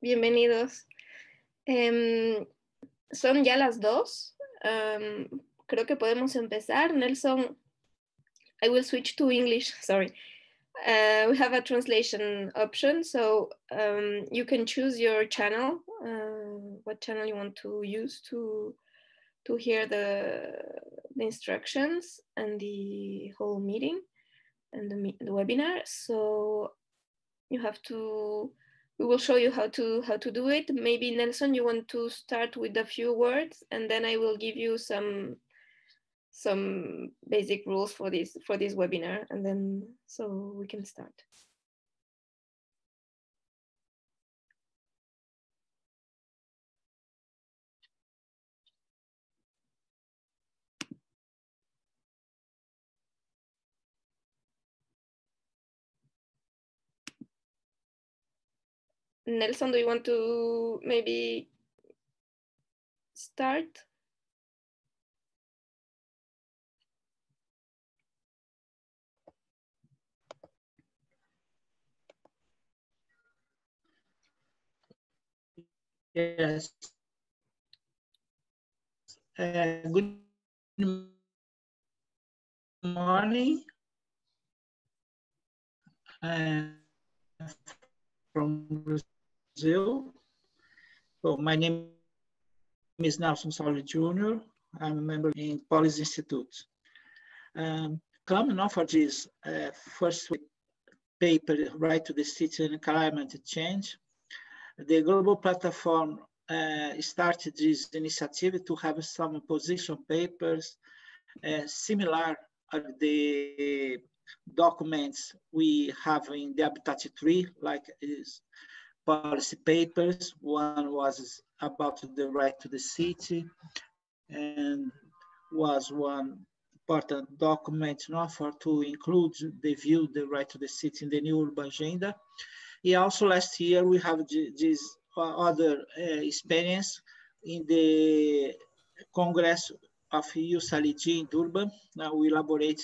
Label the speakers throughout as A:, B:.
A: bienvenidos. son ya las dos. Um, creo que podemos empezar. Nelson, I will switch to English, sorry. Uh, we have a translation option, so um, you can choose your channel, uh, what channel you want to use to to hear the, the instructions and the whole meeting and the, the webinar. So you have to we will show you how to how to do it. Maybe Nelson, you want to start with a few words, and then I will give you some some basic rules for this for this webinar, and then
B: so we can start. Nelson, do you want to maybe start? Yes. Uh, good morning.
C: Uh, from Brazil. So my name is Nelson Sauli Jr. I'm a member in Policy Institute. Um, Climate offered uh, first paper, Right to the City and Climate Change. The global platform uh, started this initiative to have some position papers uh, similar are the documents we have in the Habitat 3, like this policy papers. One was about the right to the city and was one important document in order to include the view, the right to the city in the new urban agenda. Yeah, also last year we have this other uh, experience in the Congress of EU Saligi in Durban. Now we elaborate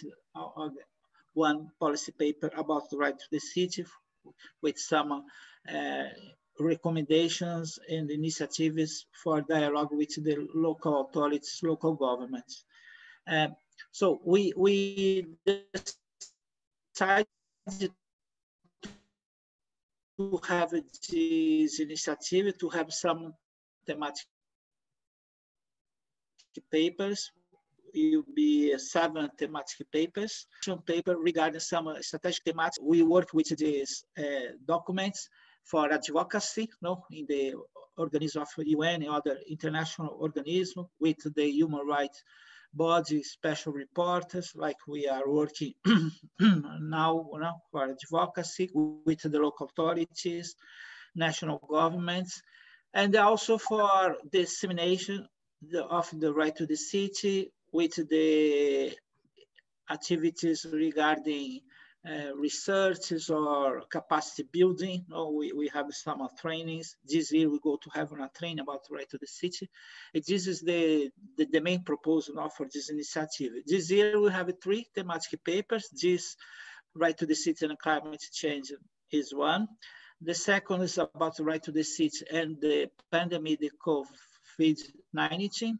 C: one policy paper about the right to the city with some uh, recommendations and initiatives for dialogue with the local authorities, local governments. Uh, so we, we decided to have this initiative, to have some thematic papers. It will be uh, seven thematic papers, some paper regarding some strategic thematics. We work with these uh, documents for advocacy you know, in the organism of UN and other international organisms with the human rights body special reporters like we are working now you know, for advocacy with the local authorities, national governments, and also for dissemination of the right to the city with the activities regarding uh, researches or capacity building. You know, we, we have some trainings. This year we go to have a training about right to the city. This is the, the, the main proposal now for this initiative. This year we have three thematic papers. This right to the city and climate change is one. The second is about right to the city and the pandemic, the COVID-19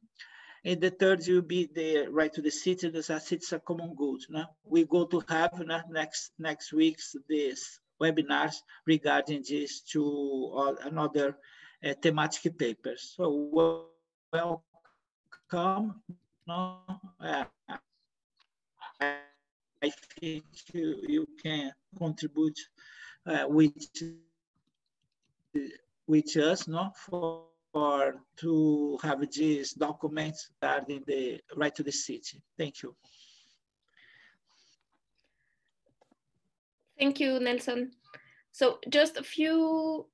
C: and the third will be the right to the citizens as it's a common good. Né? We go to have né, next next week's this webinars regarding these two or uh, another uh, thematic papers. So welcome. No, uh, I think you, you can contribute uh, with with us, no, for or to have these documents regarding the right to the city. Thank you.
A: Thank you, Nelson. So just a few,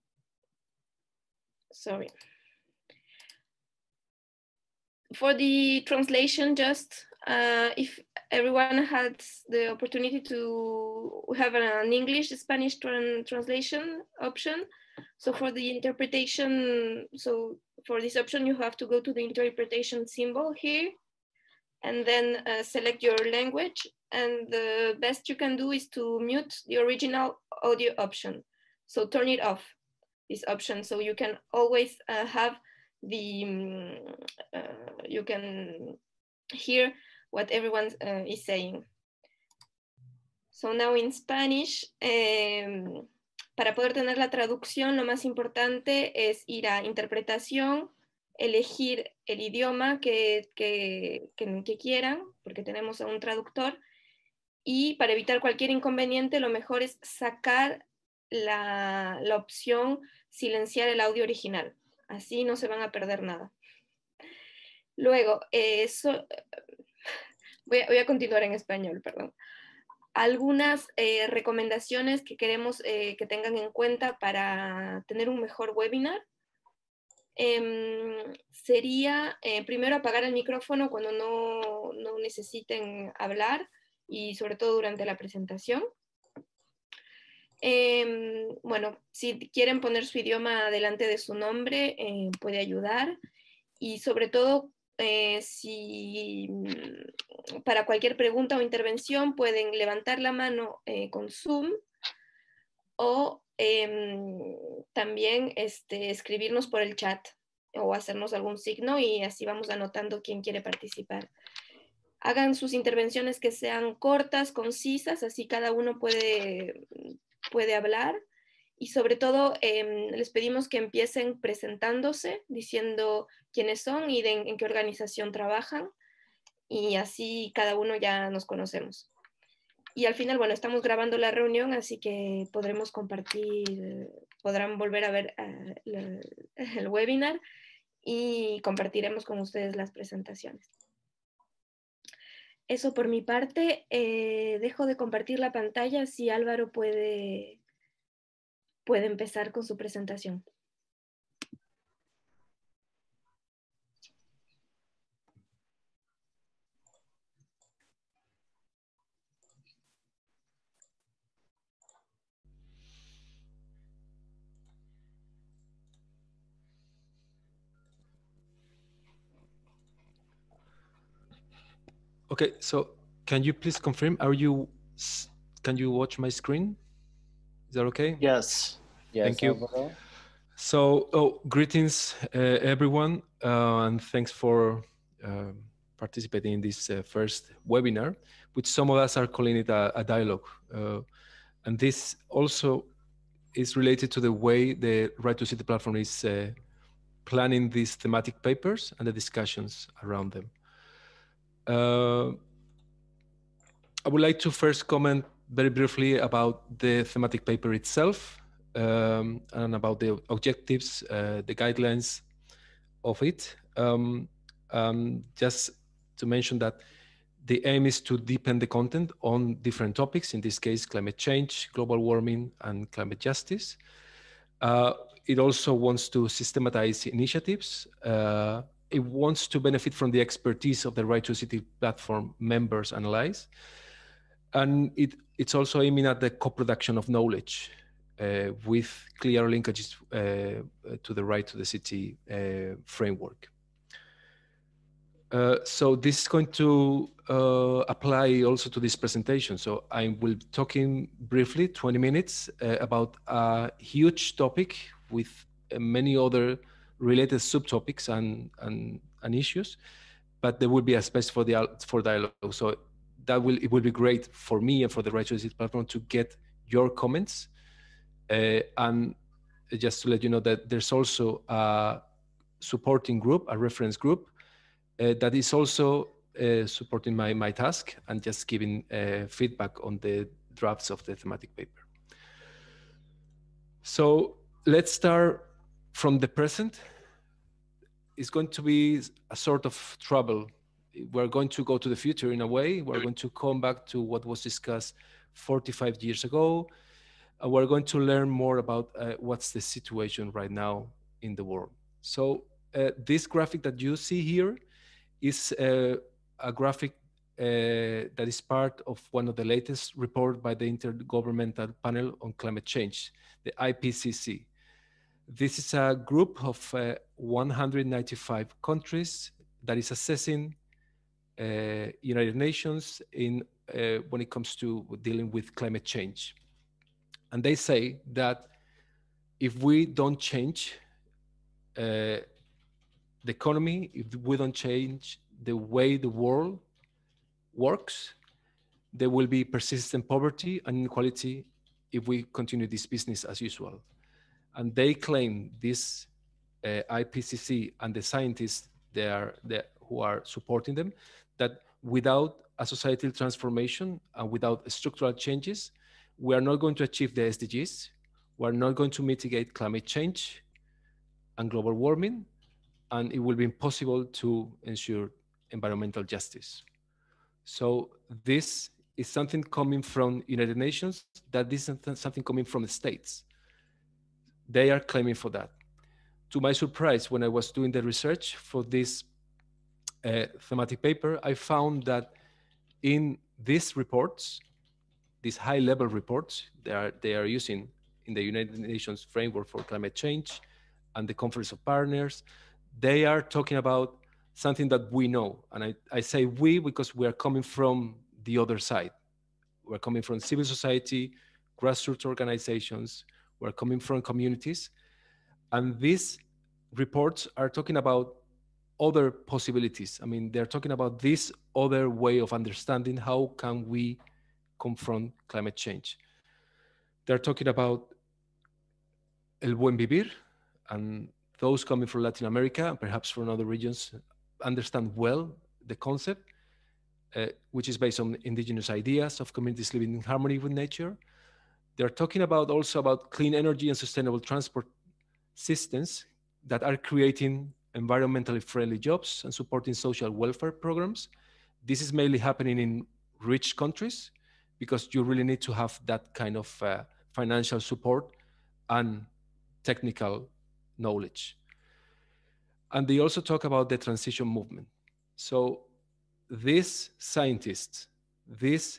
A: sorry. For the translation, just uh, if everyone had the opportunity to have an English Spanish tran translation option, so for the interpretation, so for this option, you have to go to the interpretation symbol here and then uh, select your language. And the best you can do is to mute the original audio option. So turn it off, this option. So you can always uh, have the, um, uh, you can hear what everyone uh, is saying. So now in Spanish, um, Para poder tener la traducción, lo más importante es ir a interpretación, elegir el idioma que, que, quieran, porque tenemos a un traductor, y para evitar cualquier inconveniente, lo mejor es sacar la, opción silenciar el audio original. Así no se van a perder nada. Luego, eh, eso voy, voy, a, continuar en español, perdón algunas eh, recomendaciones que queremos eh, que tengan en cuenta para tener un mejor webinar em, sería eh, primero apagar el micrófono cuando no, no, necesiten hablar y sobre todo durante la presentación. Em, bueno, si quieren poner su idioma delante de su nombre, puede ayudar. Y sobre todo, eh, si mm, para cualquier pregunta o intervención pueden levantar la mano eh, con Zoom o em, también este, escribirnos por el chat o hacernos algún signo y así vamos anotando quién quiere participar. Hagan sus intervenciones que sean cortas, concisas, así cada uno puede, puede hablar y sobre todo em, les pedimos que empiecen presentándose, diciendo quiénes son y en qué organización trabajan y así cada uno ya nos conocemos. Y al final, bueno, estamos grabando la reunión, así que podremos compartir, podrán volver a ver eh, el webinar y compartiremos con ustedes las presentaciones. Eso por mi parte. Eh, dejo de compartir la pantalla si Álvaro puede puede empezar con su presentación.
D: Okay, so can you please confirm? Are you can you watch my screen? Is that okay? Yes. Yes, Thank you. Alvaro. So, oh, greetings, uh, everyone, uh, and thanks for uh, participating in this uh, first webinar, which some of us are calling it a, a dialogue. Uh, and this also is related to the way the Right to City platform is uh, planning these thematic papers and the discussions around them. I would like to first comment very briefly about the thematic paper itself um, and about the objectives, uh, the guidelines of it. Um, um, just to mention that the aim is to deepen the content on different topics, in this case, climate change, global warming, and climate justice. Uh, it also wants to systematize initiatives. Uh, it wants to benefit from the expertise of the Right to City platform members and allies. And it, it's also aiming at the co production of knowledge uh, with clear linkages uh, uh, to the right to the city uh, framework. Uh, so this is going to uh, apply also to this presentation. So I will be talking briefly, 20 minutes, about a huge topic with many other related subtopics and, and, and issues, but there will be a space for, the, for dialogue. So that will, it will be great for me and for the Right to the City platform to get your comments uh, and just to let you know that there's also a supporting group, a reference group, uh, that is also uh, supporting my, my task and just giving feedback on the drafts of the thematic paper. So let's start from the present. It's going to be a sort of trouble. We're going to go to the future in a way. We're going to come back to what was discussed 45 years ago. Uh, we're going to learn more about uh, what's the situation right now in the world. So uh, this graphic that you see here is uh, a graphic uh, that is part of one of the latest report by the Intergovernmental Panel on Climate Change, the IPCC. This is a group of uh, 195 countries that is assessing United Nations in when it comes to dealing with climate change and they say that if we don't change uh, the economy, if we don't change the way the world works, there will be persistent poverty and inequality if we continue this business as usual. And they claim this uh, IPCC and the scientists there who are supporting them that without a societal transformation and without structural changes, we are not going to achieve the SDGs. We're not going to mitigate climate change and global warming, and it will be impossible to ensure environmental justice. So this is something coming from United Nations, that this is something coming from the states. They are claiming for that. To my surprise, when I was doing the research for this uh, thematic paper, I found that in these reports, these high level reports they are, they are using in the United Nations framework for climate change and the Conference of Partners, they are talking about something that we know. And I, I say we because we are coming from the other side. We're coming from civil society, grassroots organizations, we're coming from communities. And these reports are talking about other possibilities. I mean, they're talking about this other way of understanding how can we confront climate change. They're talking about el buen vivir, and those coming from Latin America and perhaps from other regions understand well the concept, uh, which is based on indigenous ideas of communities living in harmony with nature. They're talking about also about clean energy and sustainable transport systems that are creating environmentally friendly jobs and supporting social welfare programs. This is mainly happening in rich countries because you really need to have that kind of uh, financial support and technical knowledge. And they also talk about the transition movement. So these scientists, these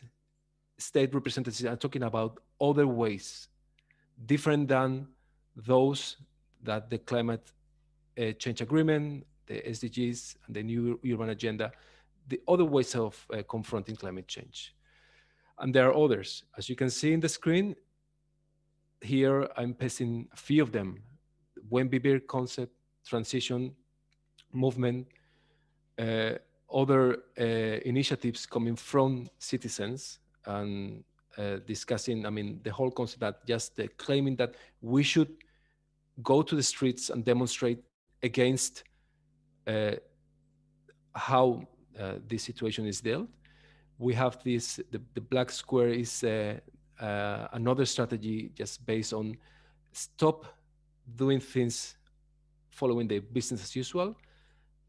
D: state representatives are talking about other ways different than those that the climate uh, change agreement, the SDGs, and the new urban agenda, the other ways of uh, confronting climate change and there are others. As you can see in the screen, here I'm passing a few of them. When concept, transition, movement, uh, other uh, initiatives coming from citizens and uh, discussing, I mean, the whole concept that just uh, claiming that we should go to the streets and demonstrate against uh, how uh, this situation is dealt we have this the, the black square is uh, uh, another strategy just based on stop doing things following the business as usual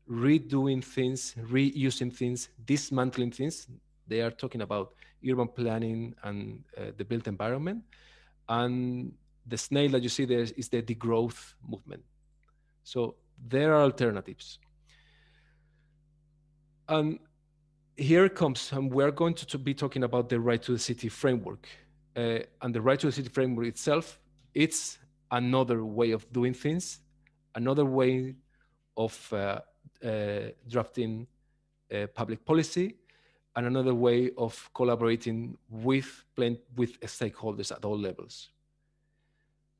D: redoing things reusing things dismantling things they are talking about urban planning and uh, the built environment and the snail that you see there is the degrowth movement so there are alternatives and here comes, and we're going to, to, be talking about the Right to the City framework. Uh, and the Right to the City framework itself, it's another way of doing things, another way of uh, uh, drafting uh, public policy, and another way of collaborating with, with stakeholders at all levels.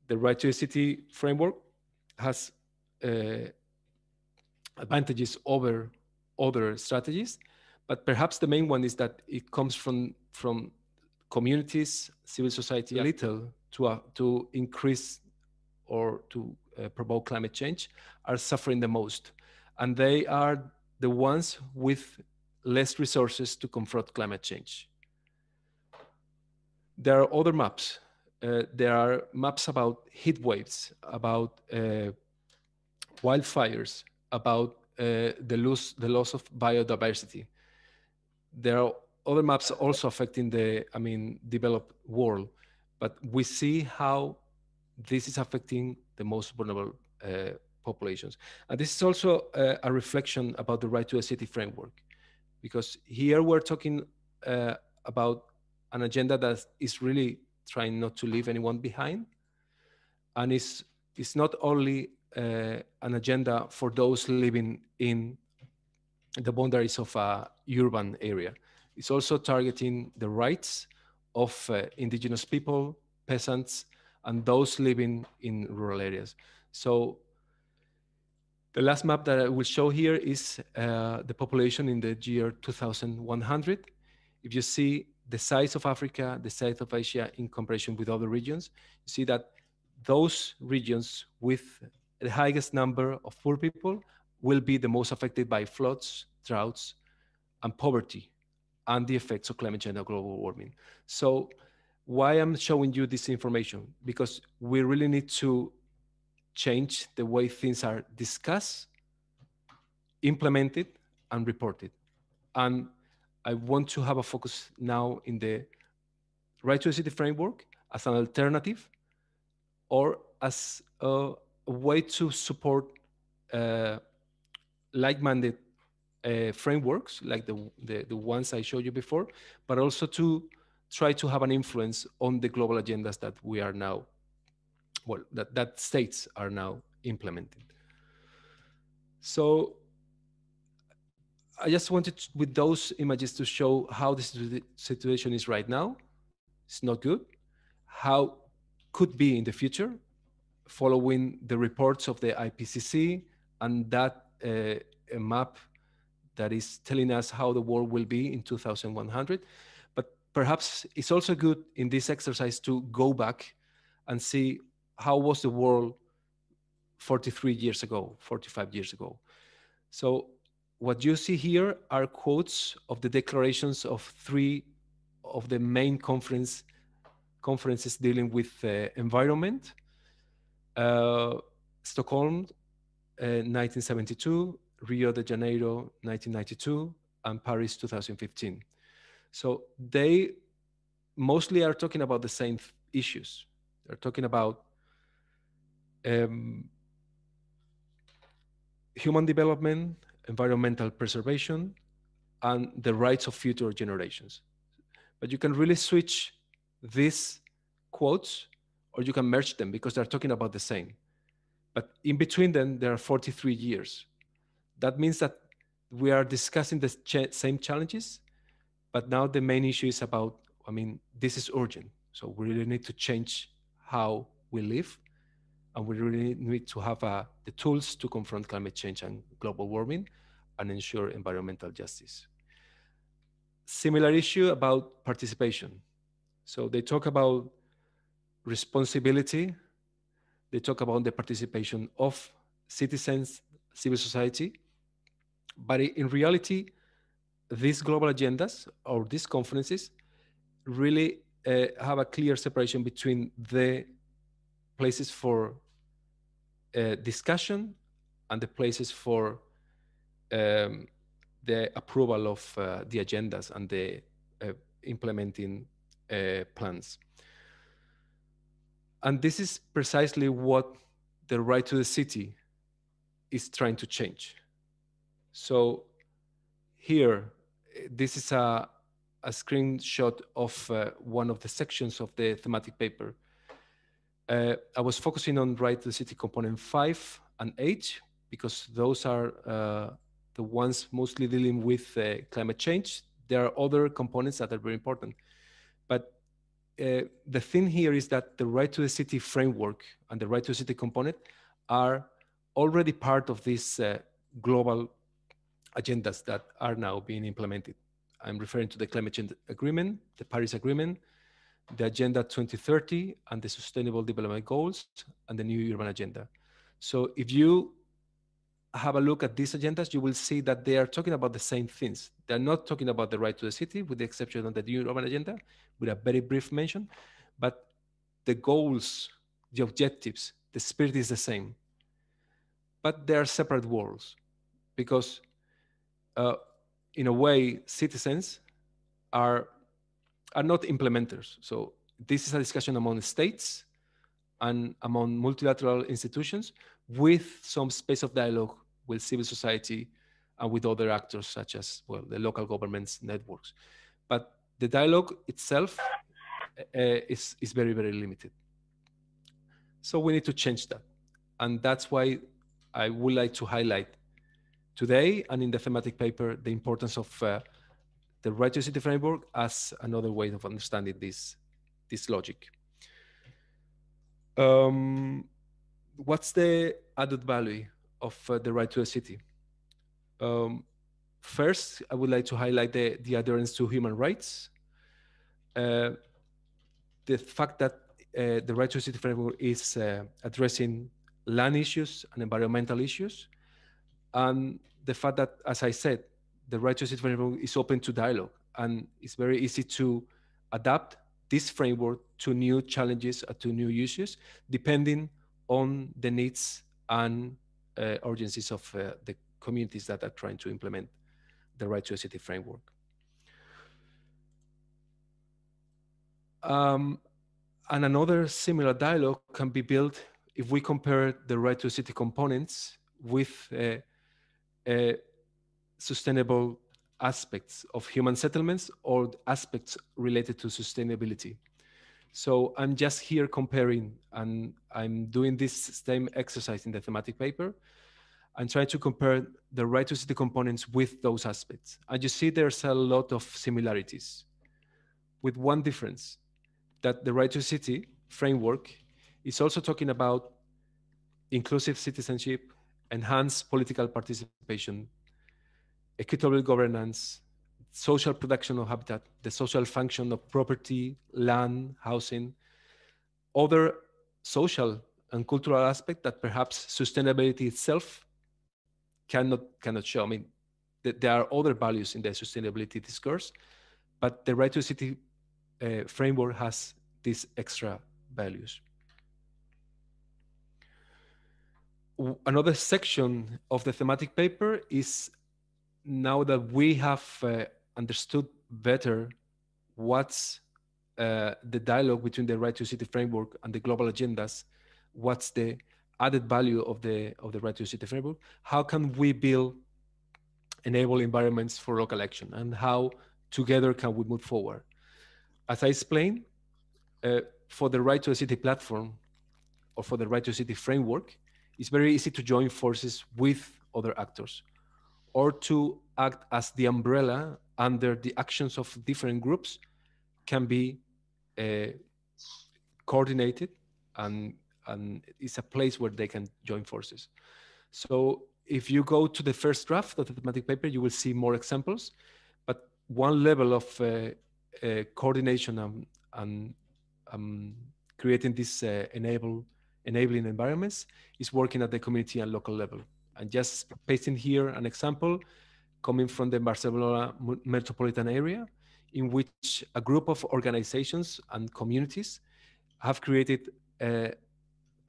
D: The Right to the City framework has uh, advantages over other strategies but perhaps the main one is that it comes from from communities, civil society, yeah. little to uh, to increase or to uh, promote climate change are suffering the most, and they are the ones with less resources to confront climate change. There are other maps. Uh, there are maps about heat waves, about uh, wildfires, about uh, the loss the loss of biodiversity there are other maps also affecting the, I mean, developed world, but we see how this is affecting the most vulnerable uh, populations. And this is also uh, a reflection about the right to a city framework, because here we're talking uh, about an agenda that is really trying not to leave anyone behind. And it's, it's not only uh, an agenda for those living in the boundaries of a urban area. It's also targeting the rights of uh, indigenous people, peasants, and those living in rural areas. So the last map that I will show here is uh, the population in the year 2100. If you see the size of Africa, the size of Asia in comparison with other regions, you see that those regions with the highest number of poor people will be the most affected by floods, droughts, and poverty, and the effects of climate change and global warming. So why I'm showing you this information? Because we really need to change the way things are discussed, implemented, and reported. And I want to have a focus now in the right to the city framework as an alternative or as a way to support uh, like-minded uh, frameworks like the, the, the ones I showed you before, but also to try to have an influence on the global agendas that we are now, well, that, that states are now implementing. So I just wanted to, with those images to show how the situation is right now. It's not good. How could be in the future, following the reports of the IPCC and that a, uh, a map that is telling us how the world will be in 2100. But perhaps it's also good in this exercise to go back and see how was the world 43 years ago, 45 years ago. So what you see here are quotes of the declarations of three of the main conference conferences dealing with uh, environment. Uh, Stockholm 1972, uh, Rio de Janeiro 1992, and Paris 2015. So they mostly are talking about the same issues. They're talking about um, human development, environmental preservation, and the rights of future generations. But you can really switch these quotes or you can merge them because they're talking about the same. But in between them, there are 43 years. That means that we are discussing the ch- same challenges, but now the main issue is about, I mean, this is urgent. So we really need to change how we live. And we really need to have uh, the tools to confront climate change and global warming and ensure environmental justice. Similar issue about participation. So they talk about responsibility they talk about the participation of citizens, civil society. But in reality, these global agendas or these conferences really uh, have a clear separation between the places for uh, discussion and the places for um, the approval of uh, the agendas and the uh, implementing uh, plans. And this is precisely what the right to the city is trying to change. So here, this is a, a screenshot of uh, one of the sections of the thematic paper. Uh, I was focusing on right to the city component five and eight, because those are uh, the ones mostly dealing with uh, climate change. There are other components that are very important. But uh, the thing here is that the right to the city framework and the right to the city component are already part of these uh, global agendas that are now being implemented. I'm referring to the climate change agreement, the Paris Agreement, the Agenda 2030, and the Sustainable Development Goals, and the New Urban Agenda. So if you have a look at these agendas, you will see that they are talking about the same things. They're not talking about the right to the city, with the exception of the new urban agenda, with a very brief mention. But the goals, the objectives, the spirit is the same. But they are separate worlds because, uh, in a way, citizens are, are not implementers. So, this is a discussion among states and among multilateral institutions with some space of dialogue with civil society and with other actors such as well the local governments networks but the dialogue itself uh, is is very very limited so we need to change that and that's why i would like to highlight today and in the thematic paper the importance of uh, the right to city framework as another way of understanding this this logic um, what's the added value of uh, the right to the city. Um, first, I would like to highlight the, the adherence to human rights. Uh, the fact that uh, the right to city framework is uh, addressing land issues and environmental issues. And the fact that, as I said, the right to city framework is open to dialogue and it's very easy to adapt this framework to new challenges or to new issues, depending on the needs and uh, urgencies of uh, the communities that are trying to implement the right to a city framework. Um, and another similar dialogue can be built if we compare the right to a city components with uh, uh, sustainable aspects of human settlements or aspects related to sustainability. So I'm just here comparing, and I'm doing this same exercise in the thematic paper. and trying to compare the right to city components with those aspects. And you see there's a lot of similarities with one difference that the right to city framework is also talking about inclusive citizenship, enhanced political participation, equitable governance, social production of habitat, the social function of property, land, housing, other social and cultural aspect that perhaps sustainability itself cannot cannot show. I mean, th there are other values in the sustainability discourse, but the right to city uh, framework has these extra values. Another section of the thematic paper is now that we have uh, understood better what's uh, the dialogue between the right to city framework and the global agendas what's the added value of the of the right to city framework how can we build enable environments for local action and how together can we move forward as i explained uh, for the right to a city platform or for the right to a city framework it's very easy to join forces with other actors or to act as the umbrella under the actions of different groups can be uh, coordinated and and it's a place where they can join forces so if you go to the first draft of the thematic paper you will see more examples but one level of uh, uh, coordination and, and um, creating this uh, enable enabling environments is working at the community and local level and just pasting here an example coming from the Barcelona metropolitan area, in which a group of organizations and communities have created uh,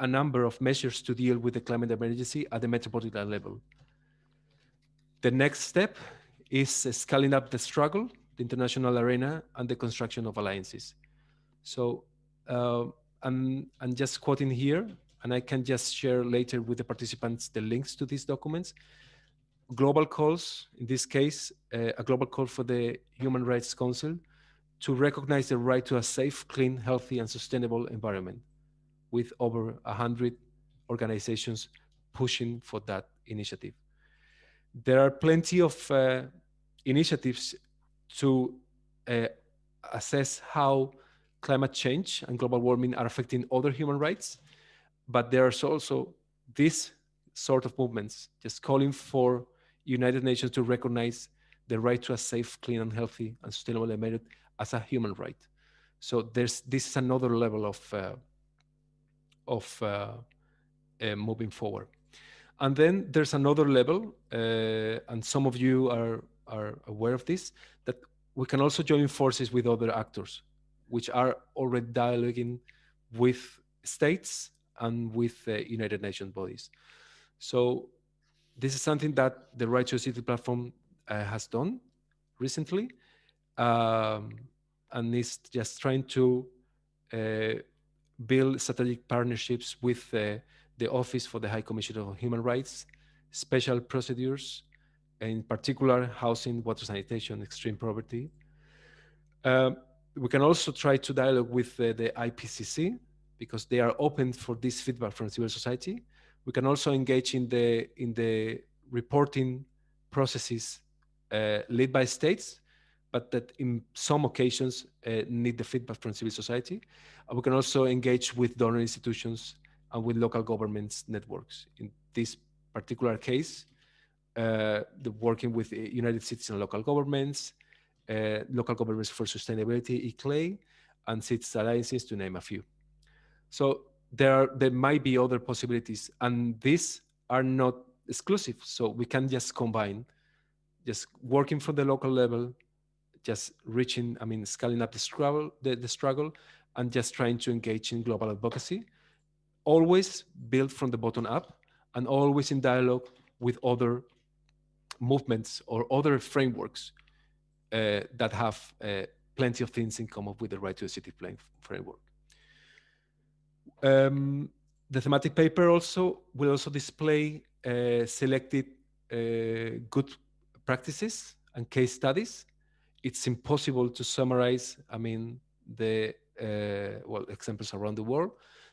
D: a number of measures to deal with the climate emergency at the metropolitan level. The next step is scaling up the struggle, the international arena, and the construction of alliances. So, uh, I'm, I'm just quoting here, and I can just share later with the participants the links to these documents global calls, in this case, uh, a global call for the Human Rights Council to recognize the right to a safe, clean, healthy, and sustainable environment, with over 100 organizations pushing for that initiative. There are plenty of uh, initiatives to uh, assess how climate change and global warming are affecting other human rights, but there are also this sort of movements, just calling for United Nations to recognize the right to a safe, clean, and healthy and sustainable environment as a human right. So there's this is another level of uh, of uh, uh, moving forward. And then there's another level, uh, and some of you are are aware of this that we can also join forces with other actors, which are already dialoguing with states and with United Nations bodies. So this is something that the Righteous City platform uh, has done recently, um, and is just trying to uh, build strategic partnerships with uh, the Office for the High Commissioner of Human Rights, special procedures, in particular housing, water sanitation, extreme poverty. Um, we can also try to dialogue with uh, the IPCC because they are open for this feedback from civil society we can also engage in the in the reporting processes uh, led by states, but that in some occasions uh, need the feedback from civil society. we can also engage with donor institutions and with local governments networks. In this particular case, uh, the working with uh, United Cities and local governments, uh, local governments for sustainability, ECLAY, and Cities alliances, to name a few. So there are, there might be other possibilities, and these are not exclusive. So we can just combine, just working from the local level, just reaching, I mean, scaling up the struggle, the, the struggle, and just trying to engage in global advocacy, always built from the bottom up, and always in dialogue with other movements or other frameworks uh, that have uh, plenty of things in common with the right to a city framework. Um, the thematic paper also will also display uh, selected uh, good practices and case studies. It's impossible to summarize, I mean, the uh, well examples around the world.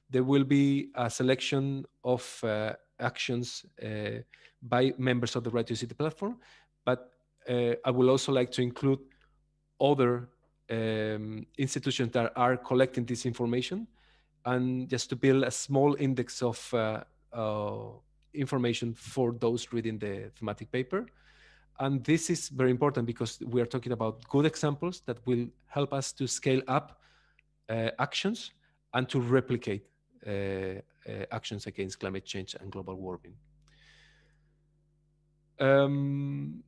D: There will be a selection of uh, actions uh, by members of the Right to City platform, but uh, I will also like to include other um, institutions that are collecting this information and just to build a small index of uh, uh, information for those reading the thematic paper. And this is very important because we are talking about good examples that will help us to scale up uh, actions and to replicate uh, uh, actions against climate change and global warming. Um,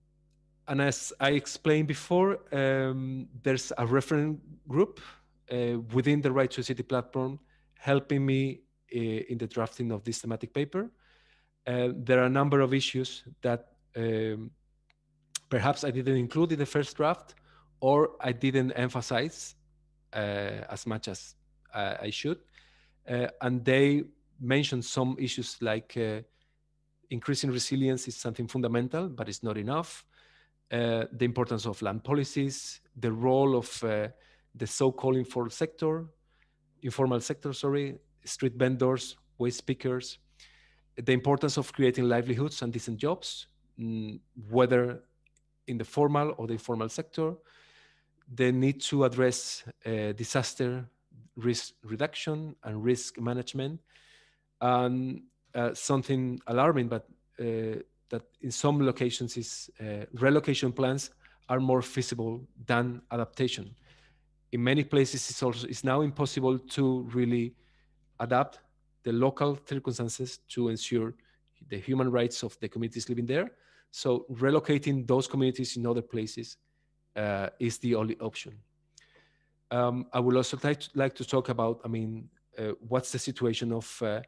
D: and as I explained before, um, there's a reference group uh, within the Right to City platform helping me eh, in the drafting of this thematic paper. Uh, there are a number of issues that um, perhaps I didn't include in the first draft or I didn't emphasize uh, as much as I should. Uh, and they mentioned some issues like increasing resilience is something fundamental, but it's not enough. Uh, the importance of land policies, the role of uh, the so-called informal sector, informal sector, sorry, street vendors, waste pickers, the importance of creating livelihoods and decent jobs, mm, whether in the formal or the informal sector, the need to address uh, disaster risk reduction and risk management. Um, uh, something alarming, but uh, that in some locations is uh, relocation plans are more feasible than adaptation in many places it's also it's now impossible to really adapt the local circumstances to ensure the human rights of the communities living there so relocating those communities in other places uh, is the only option um, i would also like to, like to, talk about i mean uh, what's the situation of uh,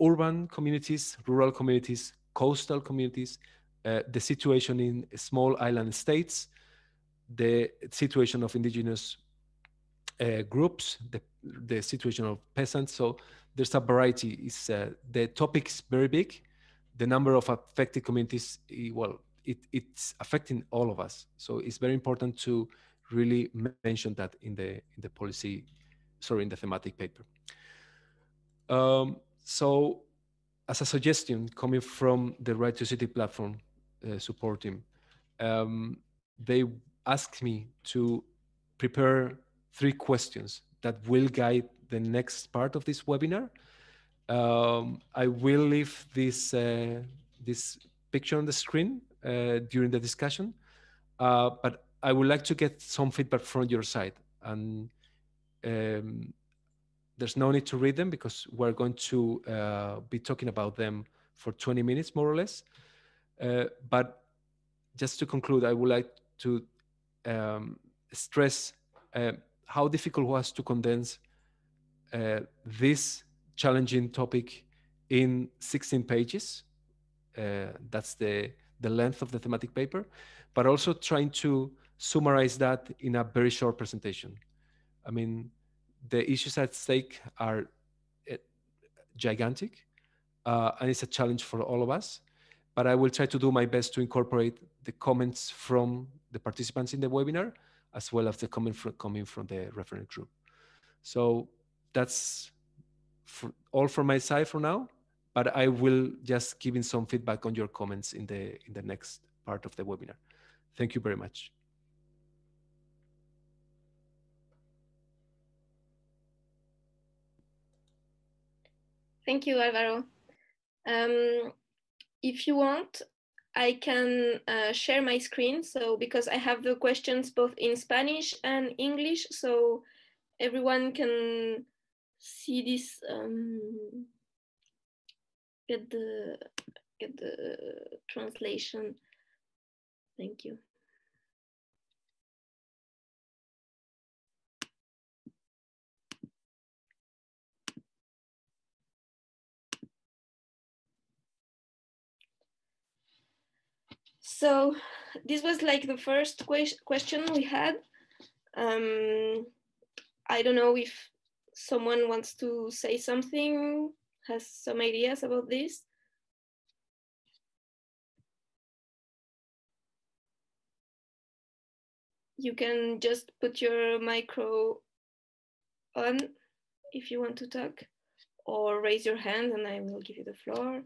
D: urban communities rural communities coastal communities uh, the situation in small island states the situation of indigenous uh, groups, the, the situation of peasants. So there's a variety. Is uh, the topic is very big. The number of affected communities, well, it, it's affecting all of us. So it's very important to really mention that in the in the policy, sorry, in the thematic paper. Um, so, as a suggestion coming from the Right to City platform uh, team, um, they asked me to prepare three questions that will guide the next part of this webinar. Um, I will leave this, uh, this picture on the screen uh, during the discussion, uh, but I would like to get some feedback from your side. And um, there's no need to read them because we're going to uh, be talking about them for 20 minutes, more or less. Uh, but just to conclude, I would like to um, stress uh, how difficult was to condense uh, this challenging topic in 16 pages. Uh, that's the, the length of the thematic paper, but also trying to summarize that in a very short presentation. I mean, the issues at stake are uh, gigantic, uh, and it's a challenge for all of us. But I will try to do my best to incorporate the comments from the participants in the webinar as well as the from, coming from the reference group. So that's for, all from my side for now. But I will just give in some feedback on your comments in the in the next part of the webinar. Thank you very much.
A: Thank you, Alvaro. Um, if you want, I can uh, share my screen. So because I have the questions both in Spanish and English, so everyone can see this, um, get the, get the
B: translation. Thank you. So this was like the first que question
A: we had. Um, I don't know if someone wants
B: to say something, has some ideas about this. You can just put your micro on if you want to talk or raise your hand and I will give you the floor.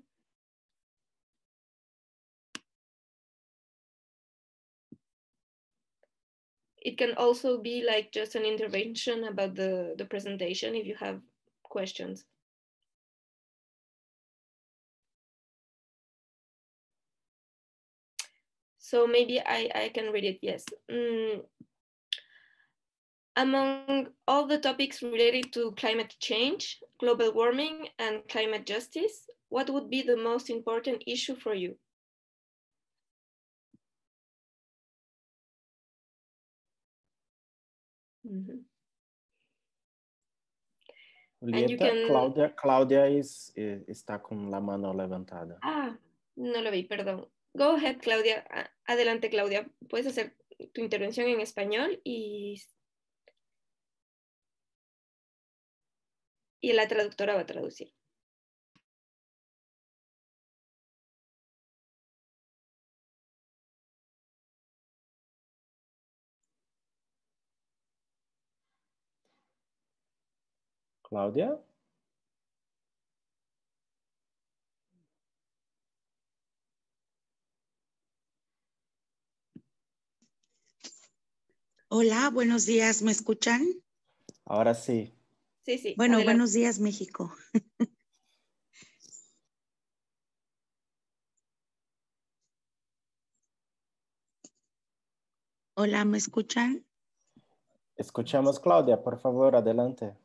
B: it can also be like just an intervention about the, the presentation if you have questions. So maybe I, I can read it, yes. Mm.
A: Among all the topics related to climate change,
B: global warming, and climate justice, what would be the most important issue for you?
C: Claudia, Claudia eh, está con la mano levantada.
B: Ah,
A: no lo vi, perdón. Go ahead, Claudia. Adelante, Claudia. Puedes hacer tu intervención en
B: español y, y la traductora va a traducir. Claudia.
E: Hola, buenos días, ¿me escuchan?
C: Ahora sí.
E: Sí, sí. Bueno, buenos días, México. Hola, ¿me
C: escuchan? Escuchamos, Claudia, por favor, adelante.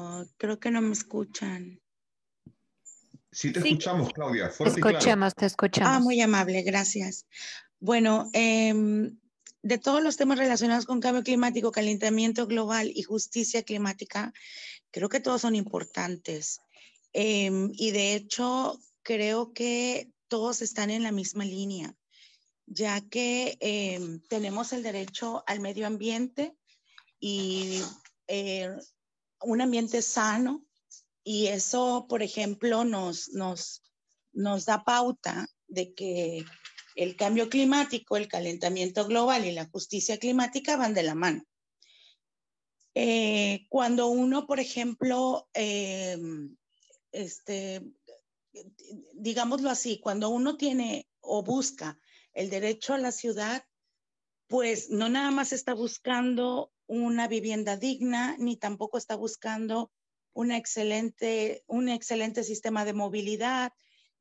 E: Ah, creo que no me escuchan.
F: Sí, te escuchamos, Claudia. te escuchamos,
E: te escuchamos. Ah, muy amable, gracias. Bueno, em, de todos los temas relacionados con cambio climático, calentamiento global y justicia climática, creo que todos son importantes. Em, y de hecho, creo que todos están en la misma línea, ya que em, tenemos el derecho al medio ambiente y eh, un ambiente sano y eso, por ejemplo, nos, nos, nos da pauta de que el cambio climático, el calentamiento global y la justicia climática van de la mano. Eh, cuando uno, por ejemplo, eh, este, digámoslo así, cuando uno tiene o busca el derecho a la ciudad, pues no nada más está buscando una vivienda digna, ni tampoco está buscando una excelente, un excelente sistema de movilidad,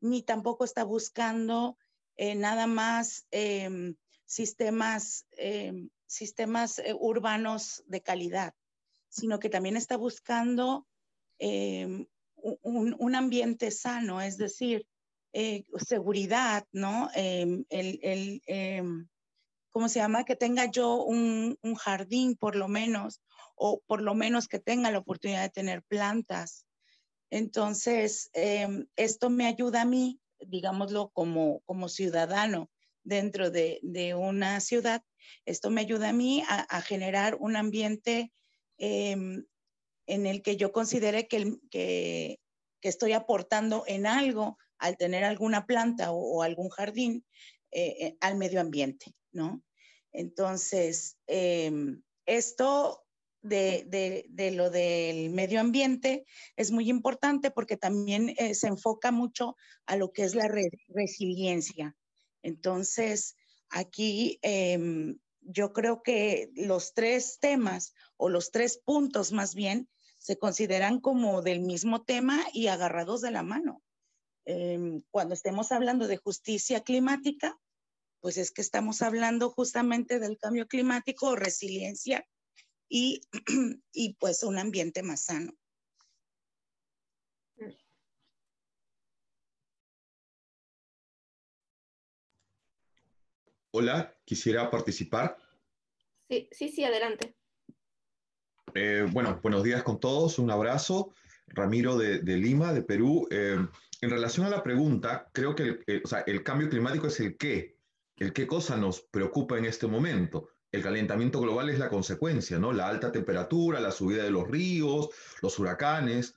E: ni tampoco está buscando eh, nada más em, sistemas, em, sistemas eh, urbanos de calidad, sino que también está buscando em, un, ambiente sano, es decir, eh, seguridad, ¿no? el ¿cómo se llama? Que tenga yo un, jardín por lo menos, o por lo menos que tenga la oportunidad de tener plantas. Entonces, em, esto me ayuda a mí, digámoslo, como, como ciudadano dentro de, una ciudad, esto me ayuda a mí a, generar un ambiente em, en el que yo considere que, estoy aportando en algo al tener alguna planta o, algún jardín eh, eh, al medio ambiente, ¿no? Entonces, em, esto de, lo del medio ambiente es muy importante porque también eh, se enfoca mucho a lo que es la resiliencia. Entonces, aquí em, yo creo que los tres temas o los tres puntos más bien se consideran como del mismo tema y agarrados de la mano. Em, cuando estemos hablando de justicia climática, pues es que estamos hablando justamente del cambio climático, resiliencia y, pues un ambiente más sano.
B: Mm.
F: Hola, quisiera participar.
B: Sí, sí, sí, adelante.
F: Eh, bueno, buenos días con todos, un abrazo. Ramiro de, Lima, de Perú. Eh, en relación a la pregunta, creo que el cambio climático es el qué, qué cosa nos preocupa en este momento. El calentamiento global es la consecuencia, ¿no? La alta temperatura, la subida de los ríos, los huracanes.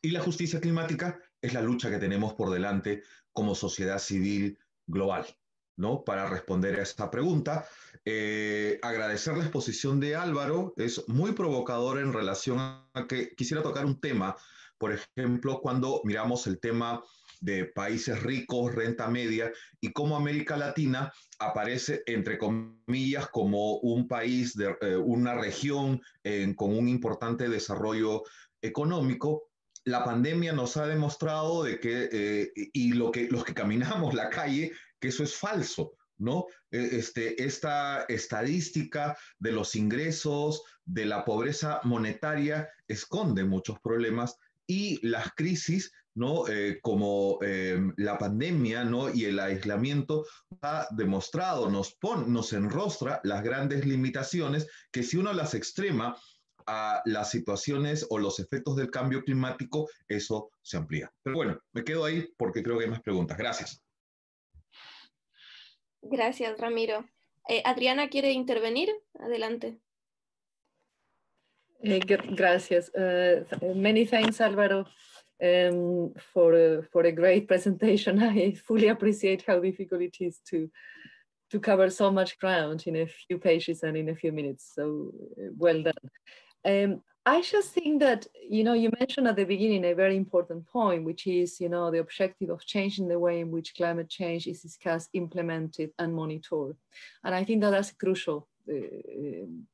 F: Y la justicia climática es la lucha que tenemos por delante como sociedad civil global, ¿no? Para responder a esta pregunta, eh, agradecer la exposición de Álvaro, es muy provocador en relación a que quisiera tocar un tema, por ejemplo, cuando miramos el tema de países ricos, renta media, y cómo América Latina aparece, entre comillas, como un país, de, eh, una región con un importante desarrollo económico, la pandemia nos ha demostrado de que, eh, y lo que, los que caminamos la calle, que eso es falso, ¿no? E, este, esta estadística de los ingresos, de la pobreza monetaria, esconde muchos problemas y las crisis ¿no? Eh, como em, la pandemia y el aislamiento ha demostrado, nos, pone nos enrostra las grandes limitaciones que si uno las extrema a las situaciones o los efectos del cambio climático, eso se amplía. Pero bueno, me quedo ahí porque creo que hay más preguntas. Gracias.
A: Gracias, Ramiro. Eh, Adriana quiere intervenir. Adelante.
G: Eh, gracias. many thanks, Álvaro. um, for, a, for a great presentation. I fully appreciate how difficult it is to, to cover so much ground in a few pages and in a few minutes. So uh, well done. Um, I just think that, you know, you mentioned at the beginning a very important point, which is, you know, the objective of changing the way in which climate change is discussed, implemented, and monitored. And I think that that's crucial. Uh, um,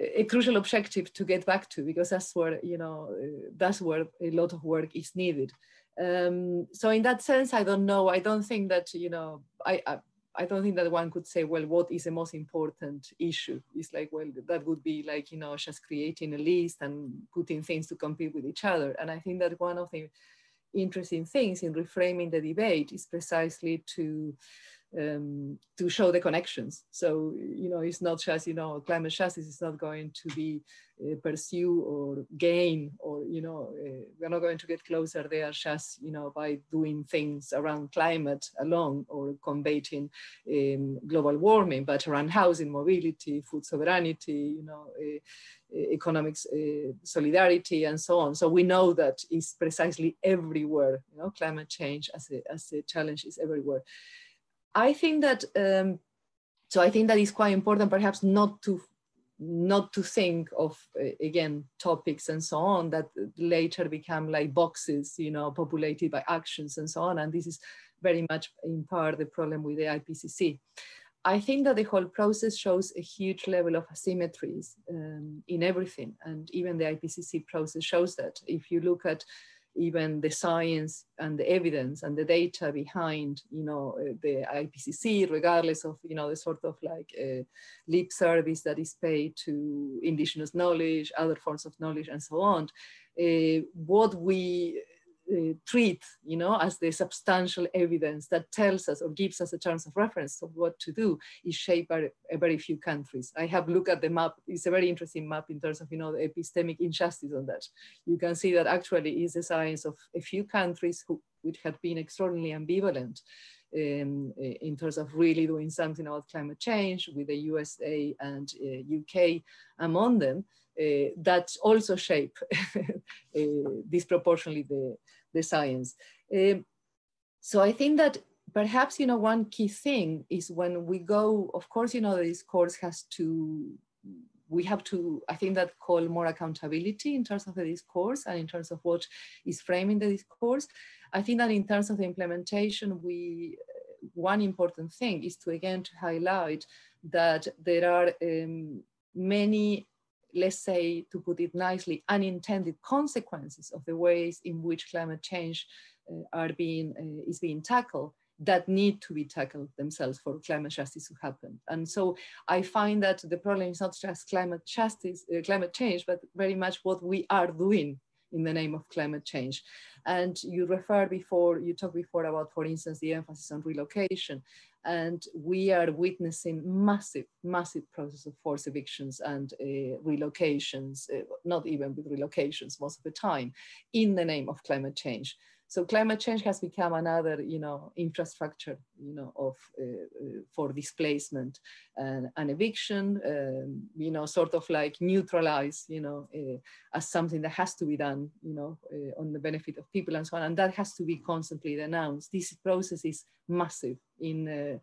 G: a crucial objective to get back to because that's where you know uh, that's where a lot of work is needed um, so in that sense i don't know i don't think that you know I, I, I don't think that one could say well what is the most important issue it's like well that would be like you know just creating a list and putting things to compete with each other and i think that one of the interesting things in reframing the debate is precisely to um, to show the connections. So, you know, it's not just, you know, climate justice is not going to be uh, pursue or gain or, you know, uh, we're not going to get closer there just, you know, by doing things around climate alone or combating um, global warming, but around housing, mobility, food sovereignty, you know, uh, uh economic uh, solidarity and so on. So we know that it's precisely everywhere, you know, climate change as a, as a challenge is everywhere. I think that um, so I think that is quite important, perhaps not to not to think of uh, again topics and so on that later become like boxes, you know, populated by actions and so on. And this is very much in part the problem with the IPCC. I think that the whole process shows a huge level of asymmetries um, in everything, and even the IPCC process shows that. If you look at even the science and the evidence and the data behind, you know, uh, the IPCC, regardless of, you know, the sort of like uh, lip service that is paid to indigenous knowledge, other forms of knowledge, and so on. Uh, what we uh, treat, you know, as the substantial evidence that tells us or gives us a terms of reference of what to do is shaped by a very few countries. I have looked at the map. It's a very interesting map in terms of, you know, the epistemic injustice on that. You can see that actually is the science of a few countries who, which had been extraordinarily ambivalent um, uh, in terms of really doing something about climate change with the USA and uh, UK among them. Uh, that also shape uh, disproportionately the, the science. Um, so I think that perhaps, you know, one key thing is when we go, of course, you know, this course has to, we have to, I think that call more accountability in terms of the discourse and in terms of what is framing the discourse. I think that in terms of the implementation, we, one important thing is to again to highlight that there are um, many let's say, to put it nicely, unintended consequences of the ways in which climate change uh, are being, uh, is being tackled that need to be tackled themselves for climate justice to happen. And so I find that the problem is not just climate justice, uh, climate change, but very much what we are doing in the name of climate change. And you referred before, you talked before about, for instance, the emphasis on relocation and we are witnessing massive, massive process of forced evictions and uh, relocations, uh, not even with relocations most of the time, in the name of climate change. So climate change has become another, you know, infrastructure, you know, of uh, uh for displacement and, and eviction, um, you know, sort of like neutralized, you know, uh, as something that has to be done, you know, uh, on the benefit of people and so on, and that has to be constantly denounced. This process is massive in. Uh,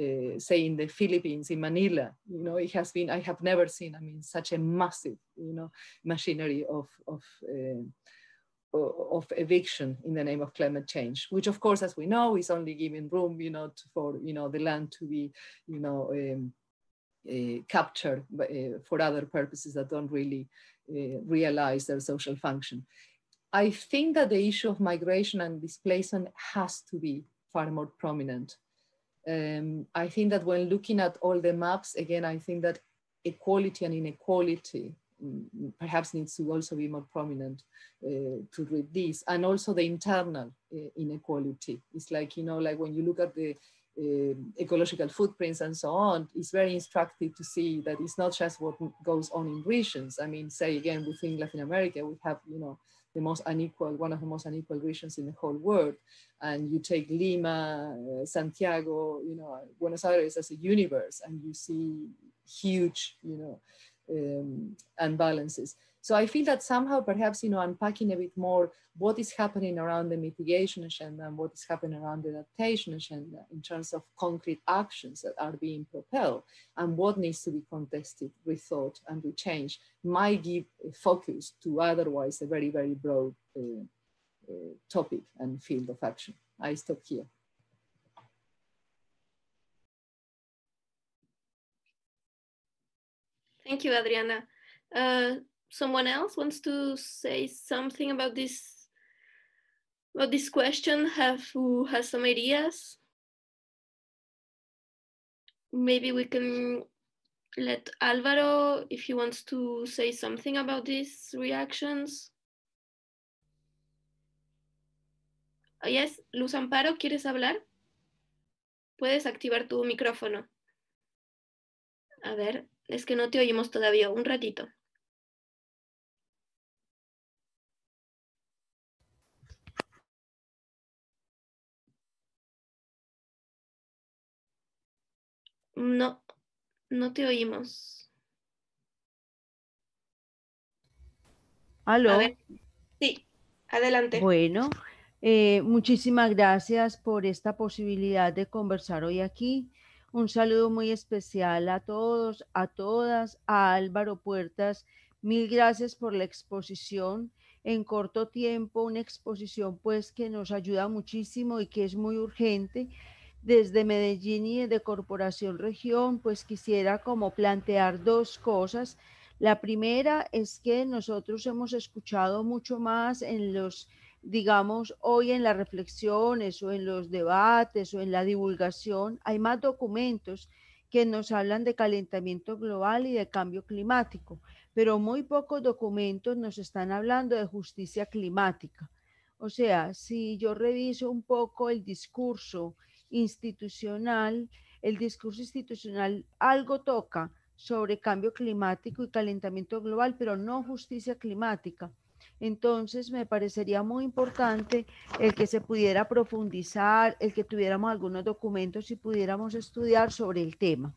G: uh say in the Philippines, in Manila, you know, it has been, I have never seen, I mean, such a massive, you know, machinery of, of uh, of eviction in the name of climate change, which of course, as we know, is only giving room, you know, to, for, you know, the land to be, you know, um, uh, captured uh, for other purposes that don't really uh, realize their social function. I think that the issue of migration and displacement has to be far more prominent. Um, I think that when looking at all the maps, again, I think that equality and inequality perhaps needs to also be more prominent uh, to read this. And also the internal uh, inequality. It's like, you know, like when you look at the uh, ecological footprints and so on, it's very instructive to see that it's not just what goes on in regions. I mean, say again, within Latin America, we have, you know, the most unequal, one of the most unequal regions in the whole world. And you take Lima, uh, Santiago, you know, Buenos Aires as a universe, and you see huge, you know, um, unbalances. So I feel that somehow perhaps, you know, unpacking a bit more what is happening around the mitigation agenda and what is happening around the adaptation agenda in terms of concrete actions that are being propelled and what needs to be contested, rethought and rechanged might give focus to otherwise a very, very broad uh, uh, topic and field of action. I stop here.
B: Thank you, Adriana.
A: Uh, someone else wants to say something about this about this question? Have who has some ideas? Maybe we can let Alvaro if he wants to say something about these reactions. Uh, yes, Luz Amparo, ¿quieres hablar? Puedes activar
B: tu micrófono. A ver, Es que no te oímos todavía, un ratito. No, no te oímos.
H: ¿Aló? Sí, adelante. Bueno, eh, muchísimas gracias por esta posibilidad de conversar hoy aquí. Un saludo muy especial a todos, a todas, a Álvaro Puertas. Mil gracias por la exposición en corto tiempo, una exposición pues que nos ayuda muchísimo y que es muy urgente. Desde Medellín y de Corporación Región, pues quisiera como plantear dos cosas. La primera es que nosotros hemos escuchado mucho más en los digamos, hoy en las reflexiones o en los debates o en la divulgación, hay más documentos que nos hablan de calentamiento global y de cambio climático, pero muy pocos documentos nos están hablando de justicia climática. O sea, si yo reviso un poco el discurso institucional, el discurso institucional algo toca sobre cambio climático y calentamiento global, pero no justicia climática. Entonces, me parecería muy importante el que se pudiera profundizar, el que tuviéramos algunos documentos y pudiéramos estudiar sobre el tema.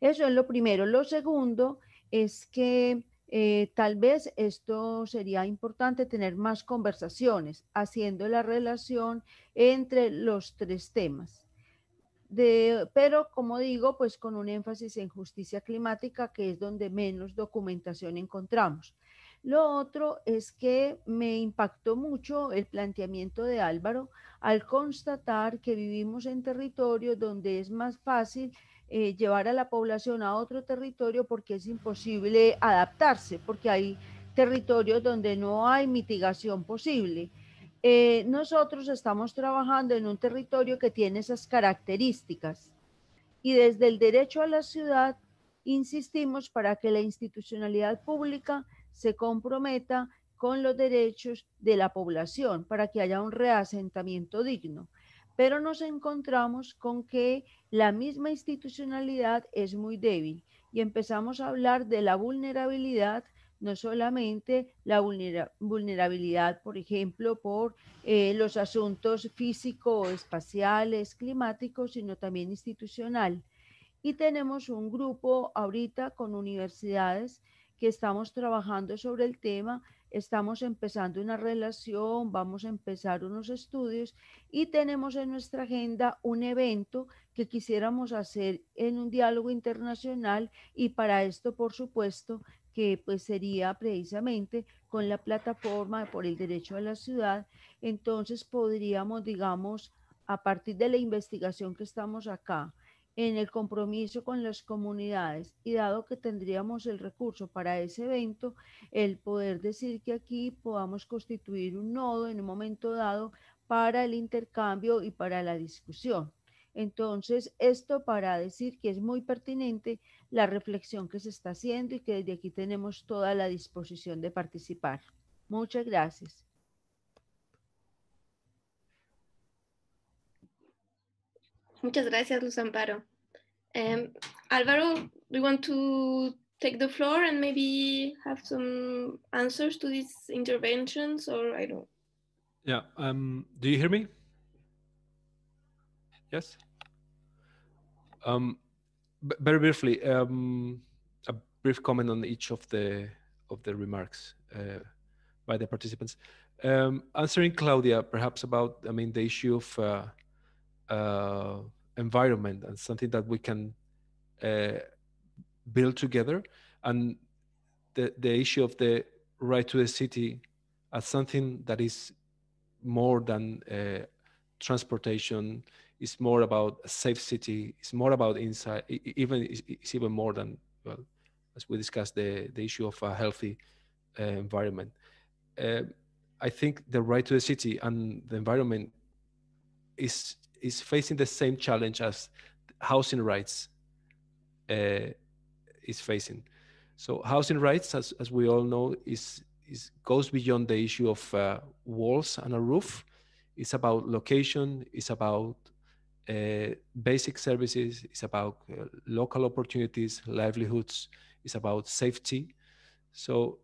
H: Eso es lo primero. Lo segundo es que eh, tal vez esto sería importante tener más conversaciones, haciendo la relación entre los tres temas. pero como digo, pues con un énfasis en justicia climática, que es donde menos documentación encontramos. Lo otro es que me impactó mucho el planteamiento de Álvaro al constatar que vivimos en territorios donde es más fácil eh, llevar a la población a otro territorio porque es imposible adaptarse, porque hay territorios donde no hay mitigación posible. Eh, nosotros estamos trabajando en un territorio que tiene esas características y desde el derecho a la ciudad insistimos para que la institucionalidad pública se comprometa con los derechos de la población para que haya un reasentamiento digno. Pero nos encontramos con que la misma institucionalidad es muy débil y empezamos a hablar de la vulnerabilidad, no solamente la vulnerabilidad, por ejemplo, por eh, los asuntos físicos, espaciales, climáticos, sino también institucional. Y tenemos un grupo ahorita con universidades que estamos trabajando sobre el tema, estamos empezando una relación, vamos a empezar unos estudios y tenemos en nuestra agenda un evento que quisiéramos hacer en un diálogo internacional y para esto, por supuesto, que pues sería precisamente con la plataforma por el derecho a la ciudad, entonces podríamos, digamos, a partir de la investigación que estamos acá, en el compromiso con las comunidades y dado que tendríamos el recurso para ese evento, el poder decir que aquí podamos constituir un nodo en un momento dado para el intercambio y para la discusión. Entonces, esto para decir que es muy pertinente la reflexión que se está haciendo y que desde aquí tenemos toda la disposición de participar. Muchas gracias. Muchas
A: gracias, Luz Amparo. Um, Alvaro, you want to take the floor and maybe have some answers to these interventions, or I don't.
D: Yeah. Um, do you hear me? Yes. Um, very briefly, um, a brief comment on each of the of the remarks uh, by the participants. Um, answering Claudia, perhaps about I mean the issue of uh, uh, environment and something that we can uh, build together. And the, the issue of the right to the city as something that is more than uh, transportation, it's more about a safe city, it's more about inside, even it's even more than, well, as we discussed, the, the issue of a healthy uh, environment. Uh, I think the right to the city and the environment is is facing the same challenge as housing rights uh, is facing. So housing rights, as, as we all know, is, is goes beyond the issue of uh, walls and a roof. It's about location. It's about uh, basic services. It's about uh, local opportunities, livelihoods. It's about safety. So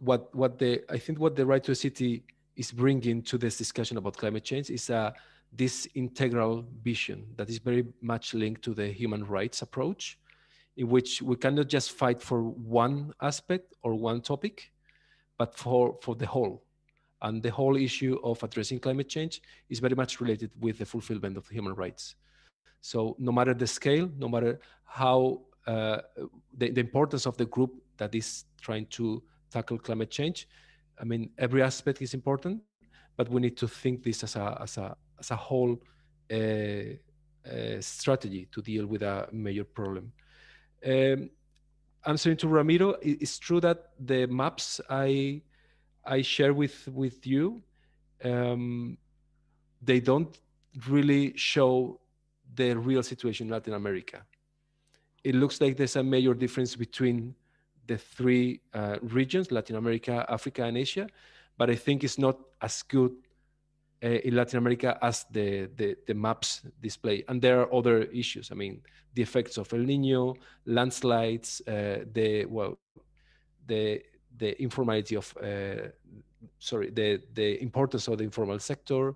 D: what what the I think what the right to a city is bringing to this discussion about climate change is uh, this integral vision that is very much linked to the human rights approach, in which we cannot just fight for one aspect or one topic, but for, for the whole. And the whole issue of addressing climate change is very much related with the fulfillment of the human rights. So no matter the scale, no matter how uh, the, the importance of the group that is trying to tackle climate change, I mean, every aspect is important, but we need to think this as a as a as a whole uh, uh, strategy to deal with a major problem. Um, answering to Ramiro, it's true that the maps I I share with with you, um, they don't really show the real situation in Latin America. It looks like there's a major difference between the three uh, regions Latin America, Africa, and Asia. But I think it's not as good uh, in Latin America as the, the, the, maps display. And there are other issues. I mean, the effects of El Nino, landslides, uh, the, well, the, the informality of, uh, sorry, the, the importance of the informal sector, uh,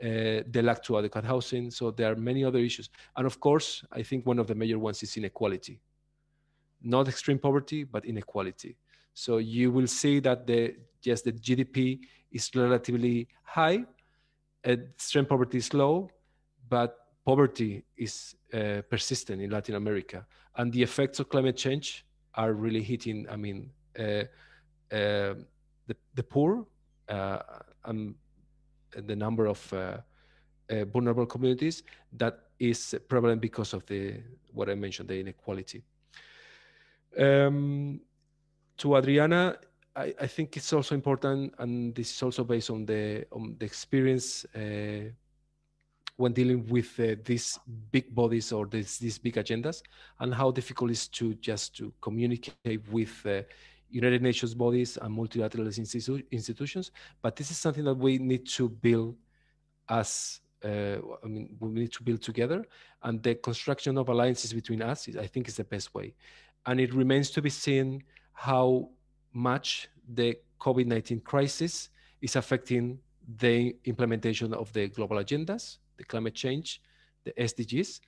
D: the lack to adequate housing. So there are many other issues. And of course, I think one of the major ones is inequality not extreme poverty, but inequality. So you will see that the yes, the GDP is relatively high, extreme poverty is low, but poverty is uh, persistent in Latin America, and the effects of climate change are really hitting. I mean, uh, uh, the the poor uh, and the number of uh, uh, vulnerable communities that is prevalent because of the what I mentioned, the inequality. Um, to Adriana, I, I, think it's also important, and this is also based on the on the experience uh, when dealing with uh, these big bodies or this, these big agendas, and how difficult it is to just to communicate with uh, United Nations bodies and multilateral institu- institutions. But this is something that we need to build as uh, I mean, we need to build together, and the construction of alliances between us, is, I think, is the best way and it remains to be seen how much the COVID 19 crisis is affecting the implementation of the global agendas, the climate change, the SDGs,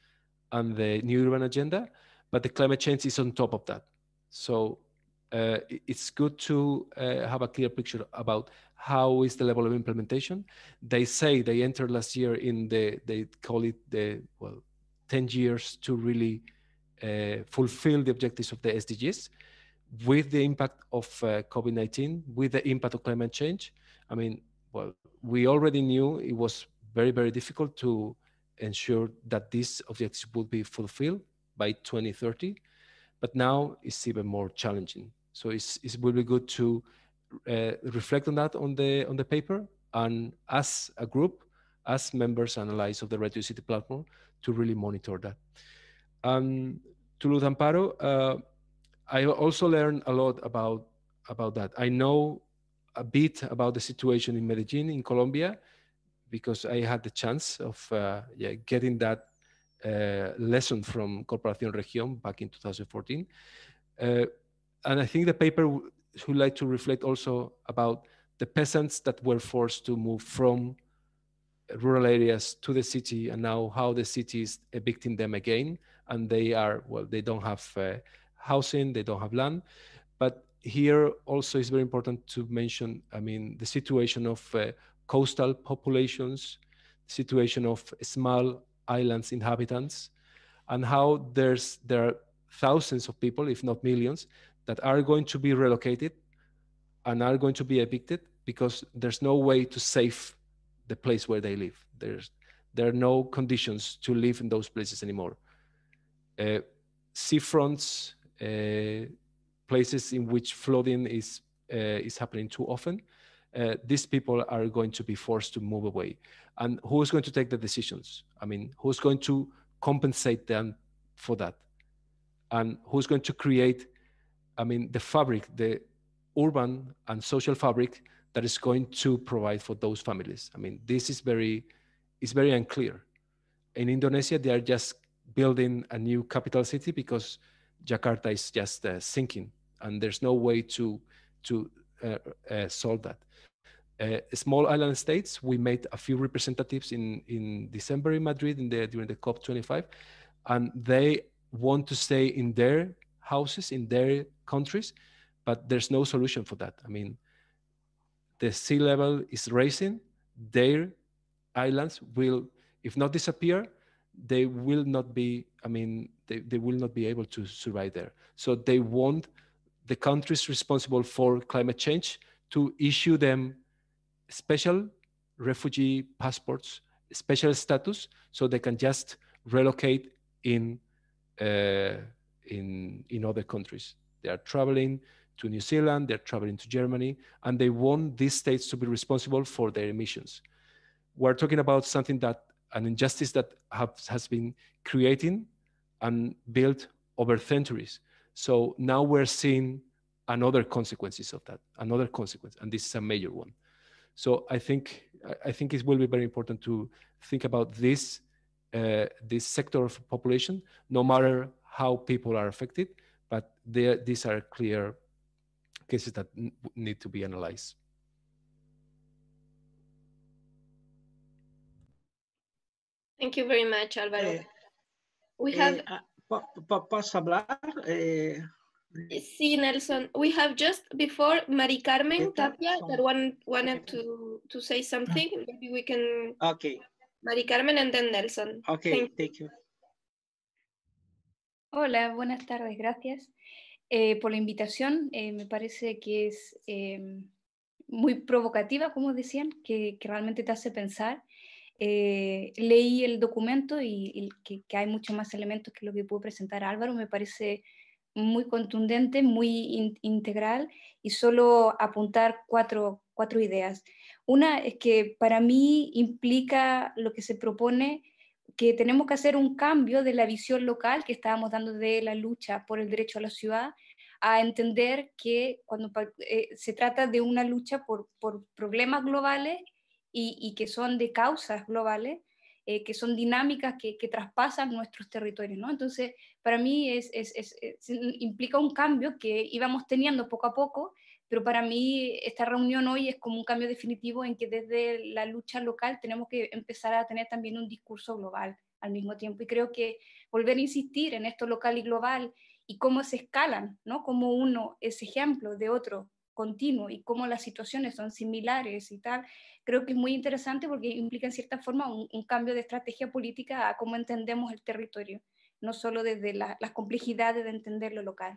D: and the new urban agenda. But the climate change is on top of that. So uh, it's good to uh, have a clear picture about how is the level of implementation. They say they entered last year in the, they call it the, well, 10 years to really uh, fulfill the objectives of the SDGs with the impact of uh, COVID-19, with the impact of climate change. I mean, well, we already knew it was very, very difficult to ensure that these objectives would be fulfilled by 2030, but now it's even more challenging. So it will be good to uh, reflect on that on the on the paper and as a group, as members and allies of the Radio City platform, to really monitor that. Um, Toulouse Amparo, uh, I also learned a lot about about that. I know a bit about the situation in Medellin in Colombia because I had the chance of uh, yeah, getting that uh, lesson from Corporación Región back in 2014. Uh, and I think the paper would like to reflect also about the peasants that were forced to move from rural areas to the city and now how the city is evicting them again and they are well they don't have uh, housing they don't have land but here also it's very important to mention i mean the situation of uh, coastal populations situation of small islands inhabitants and how there's there are thousands of people if not millions that are going to be relocated and are going to be evicted because there's no way to save the place where they live there's there are no conditions to live in those places anymore uh, seafronts, uh, places in which flooding is uh, is happening too often. Uh, these people are going to be forced to move away. And who's going to take the decisions? I mean, who's going to compensate them for that? And who's going to create, I mean, the fabric, the urban and social fabric that is going to provide for those families? I mean, this is very, it's very unclear. In Indonesia, they are just building a new capital city because Jakarta is just uh, sinking and there's no way to to uh, uh solve that. Uh, small island states, we made a few representatives in, in December in Madrid in the, during the COP25, and they want to stay in their houses, in their countries, but there's no solution for that. I mean, the sea level is rising, their islands will, if not disappear, they will not be i mean they, they will not be able to survive there so they want the countries responsible for climate change to issue them special refugee passports special status so they can just relocate in uh, in in other countries they are traveling to new zealand they're traveling to germany and they want these states to be responsible for their emissions we're talking about something that an injustice that has been creating and built over centuries. So now we're seeing another consequences of that, another consequence, and this is a major one. So I think I think it will be very important to think about this uh, this sector of population, no matter how people are affected, but these are clear cases that need to be analyzed.
A: Thank you very much, Álvaro. Eh, we have... Eh, ah,
C: ¿Puedes hablar? Eh,
A: sí, Nelson. We have just before Mari Carmen Tapia that one, wanted to, to say something. Ah. Maybe we can. Okay. Mari Carmen and then Nelson. Okay, thank you. Thank you. Hola, buenas tardes, gracias eh, por
I: la invitación. Eh, me parece que es eh, muy provocativa, como decían, que, que realmente te hace pensar eh, leí el documento y, que, hay muchos más elementos que lo que pudo presentar Álvaro, me parece muy contundente, muy integral y solo apuntar cuatro, cuatro ideas. Una es que para mí implica lo que se propone que tenemos que hacer un cambio de la visión local que estábamos dando de la lucha por el derecho a la ciudad a entender que cuando eh, se trata de una lucha por, por problemas globales y, que son de causas globales, eh, que son dinámicas que, traspasan nuestros territorios, ¿no? Entonces, para mí es, es, es, implica un cambio que íbamos teniendo poco a poco, pero para mí esta reunión hoy es como un cambio definitivo en que desde la lucha local tenemos que empezar a tener también un discurso global al mismo tiempo. Y creo que volver a insistir en esto local y global y cómo se escalan, ¿no? Como uno es ejemplo de otro continuo y cómo las situaciones son similares y tal, creo que es muy interesante porque implica en cierta forma un, cambio de estrategia política a cómo entendemos el territorio, no solo desde las complejidades de entender lo local.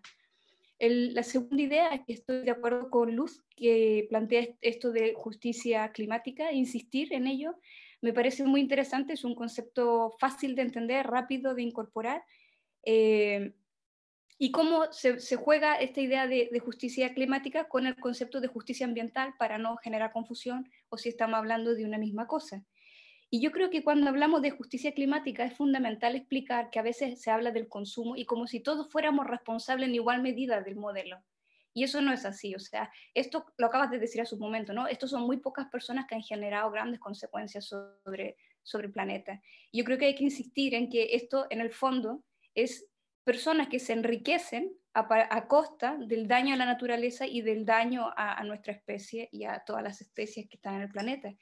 I: la segunda idea es que estoy de acuerdo con Luz, que plantea esto de justicia climática, insistir en ello. Me parece muy interesante, es un concepto fácil de entender, rápido de incorporar. Eh, y cómo se, juega esta idea de, justicia climática con el concepto de justicia ambiental para no generar confusión o si estamos hablando de una misma cosa. Y yo creo que cuando hablamos de justicia climática es fundamental explicar que a veces se habla del consumo y como si todos fuéramos responsables en igual medida del modelo. Y eso no es así, o sea, esto lo acabas de decir a su momento, ¿no? Estos son muy pocas personas que han generado grandes consecuencias sobre, sobre el planeta. Yo creo que hay que insistir en que esto, en el fondo, es personas que se enriquecen a, costa del daño a la naturaleza y del daño a, nuestra especie y a todas las especies que están en el planeta.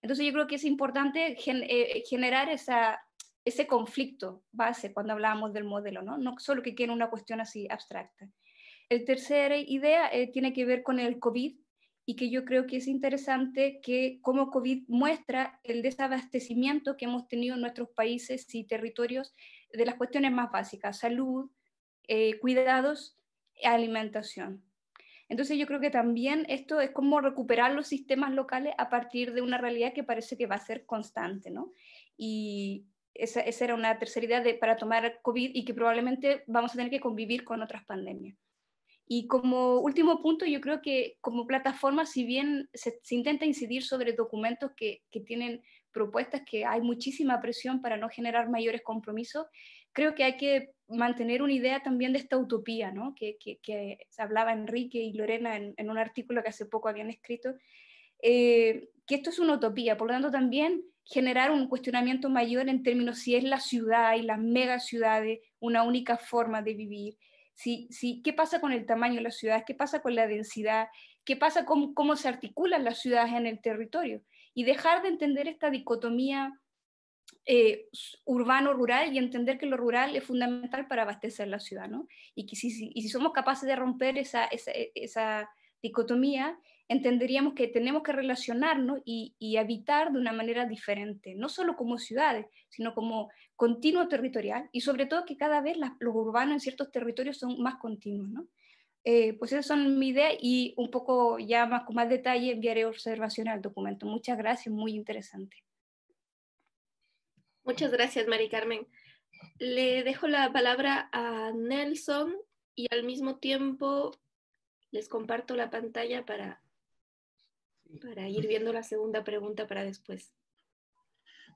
I: Entonces yo creo que es importante eh, eh, generar ese conflicto base cuando hablábamos del modelo, ¿no? no solo que quede una cuestión así abstracta. El tercera idea eh, tiene que ver con el COVID y que yo creo que es interesante que como COVID muestra el desabastecimiento que hemos tenido en nuestros países y territorios de las cuestiones más básicas, salud, eh, cuidados, alimentación. Entonces yo creo que también esto es como recuperar los sistemas locales a partir de una realidad que parece que va a ser constante, ¿no? Y esa, era una tercera idea de, para tomar COVID y que probablemente vamos a tener que convivir con otras pandemias. Y como último punto, yo creo que como plataforma, si bien se, intenta incidir sobre documentos que, que tienen propuestas que hay muchísima presión para no generar mayores compromisos, creo que hay que mantener una idea también de esta utopía, ¿no? que, que, hablaba Enrique y Lorena en, un artículo que hace poco habían escrito, eh, que esto es una utopía, por lo tanto también generar un cuestionamiento mayor en términos si es la ciudad y las megaciudades una única forma de vivir, qué pasa con el tamaño de las ciudades, qué pasa con la densidad, qué pasa con cómo se articulan las ciudades en el territorio y dejar de entender esta dicotomía eh, urbano-rural y entender que lo rural es fundamental para abastecer la ciudad, ¿no? Y si, somos capaces de romper e, esa, dicotomía, entenderíamos que tenemos que relacionarnos y, habitar de una manera diferente, no solo como ciudades, sino como continuo territorial y sobre todo que cada vez los urbanos en ciertos territorios son más continuos, ¿no? Eh, pues esas son mi idea y un poco ya más con más detalle enviaré observación al documento.
A: Muchas gracias, muy interesante. Muchas gracias, Mari Carmen. Le dejo la palabra a Nelson y al mismo tiempo les comparto la pantalla para, para ir viendo la segunda pregunta para después.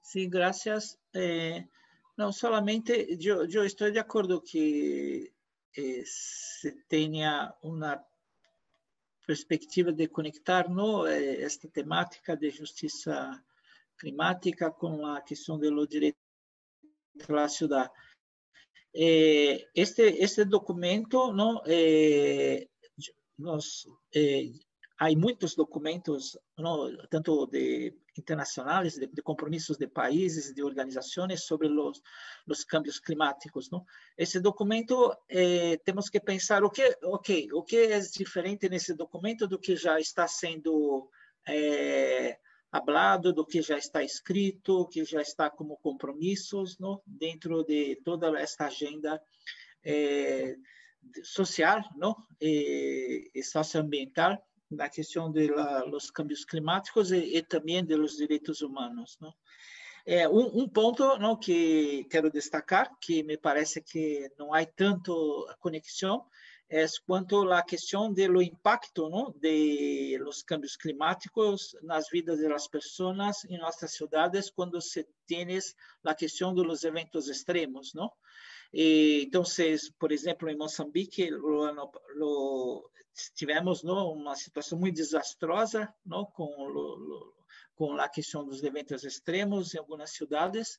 C: Sí, gracias. Eh, no, solamente yo, yo estoy de acuerdo que É, se tenha uma perspectiva de conectar no, é, esta temática de justiça climática com a questão do direito da cidade. É, este, este documento, não, nós, há muitos documentos, não, tanto de internacionales, de, de, compromisos de países, de organizações sobre los, los cambios climáticos. ¿no? esse documento, eh, que pensar o que, okay, o que é diferente nesse documento do que já está sendo eh, hablado, do que já está escrito, que já está como compromissos no dentro de toda esta agenda eh, social não? E, eh, e socioambiental na questão dos cambios climáticos e também dos direitos humanos. não né? É, um, um, ponto não, que quero destacar, que me parece que não há tanto conexão, é quanto à questão do impacto não, de los cambios climáticos nas vidas das pessoas em nossas cidades, quando se tem a questão dos eventos extremos. Não? então, por exemplo, em Moçambique, tivemos não, uma situação muito desastrosa não, com, com a questão dos eventos extremos em algumas cidades,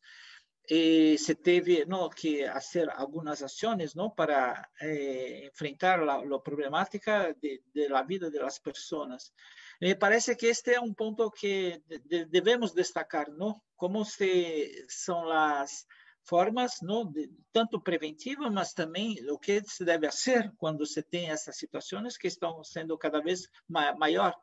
C: e se teve não, que fazer algumas ações não, para eh, enfrentar a, a problemática da vida das pessoas. Me parece que este é um ponto que de, devemos destacar, não? Como se são as formas, de, tanto preventiva, mas também o que se deve fazer quando se tem essas situações que estão sendo cada vez ma maior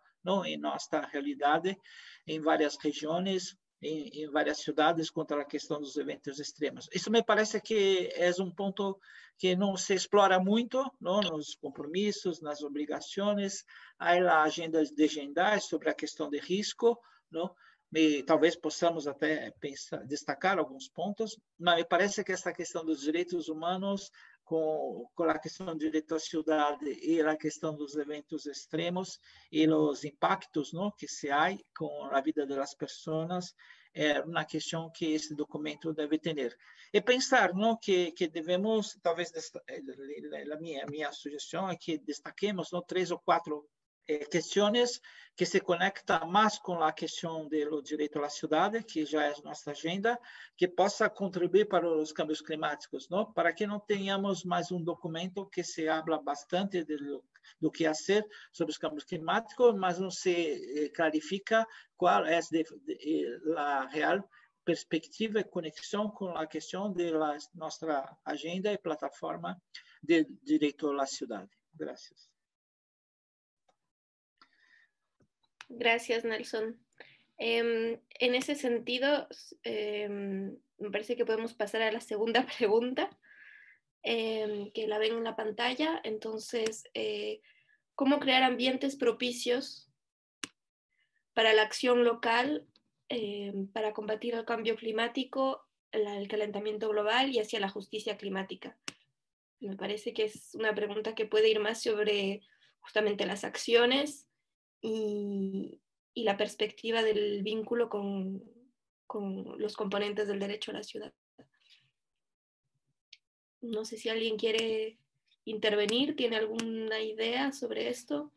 C: em nossa realidade, em várias regiões, em, em, várias cidades contra a questão dos eventos extremos. Isso me parece que é um ponto que não se explora muito nos compromissos, nas obrigações, há lá agendas de agendar sobre a questão de risco, não? e talvez possamos até pensar, destacar alguns pontos, mas me parece que esta questão dos direitos humanos com, com a questão do direito à cidade e a questão dos eventos extremos e os impactos não, que se há com a vida das pessoas é uma questão que esse documento deve ter. E pensar não, que, que devemos, talvez, eh, a minha, minha sugestão é que destaquemos não, três ou quatro eh, questões que se conecta mais com a questão do direito à cidade, que já é nossa agenda, que possa contribuir para os cambios climáticos, não? Para que não tenhamos mais um documento que se habla bastante de, do que fazer sobre os cambios climáticos, mas não se eh, clarifica qual é eh, a real perspectiva e conexão com a questão da nossa agenda e plataforma de direito à cidade. Obrigado
A: Gracias, Nelson. Em, en ese sentido, em, me parece que podemos pasar a la segunda pregunta, em, que la ven en la pantalla. Entonces, eh, ¿cómo crear ambientes propicios para la acción local, para combatir el cambio climático, el calentamiento global y hacia la justicia climática? Me parece que es una pregunta que puede ir más sobre justamente las acciones y, la perspectiva del vínculo con, los componentes del derecho a la ciudad. No sé si alguien quiere intervenir, tiene alguna idea sobre esto.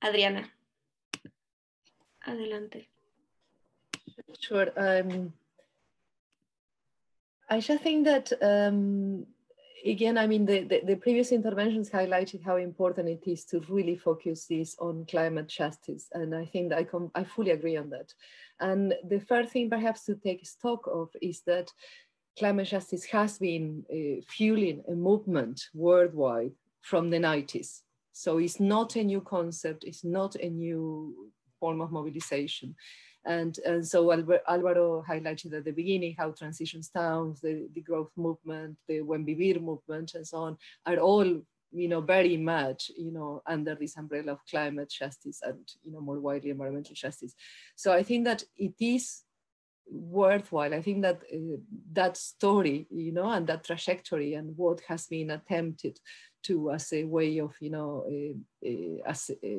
A: Adriana, adelante.
G: Sure. Um, I think that um, again, I mean, the, the, the, previous interventions highlighted how important it is to really focus this on climate justice. And I think I, com I fully agree on that. And the first thing perhaps to take stock of is that climate justice has been uh, fueling a movement worldwide from the 90s. So it's not a new concept, it's not a new form of mobilization. And, and so Alvaro highlighted at the beginning how transitions towns, the, the growth movement, the Vivir movement and so on are all you know, very much, you know, under this umbrella of climate justice and, you know, more widely environmental justice. So I think that it is worthwhile. I think that uh, that story, you know, and that trajectory and what has been attempted to as a way of, you know, eh, eh, as a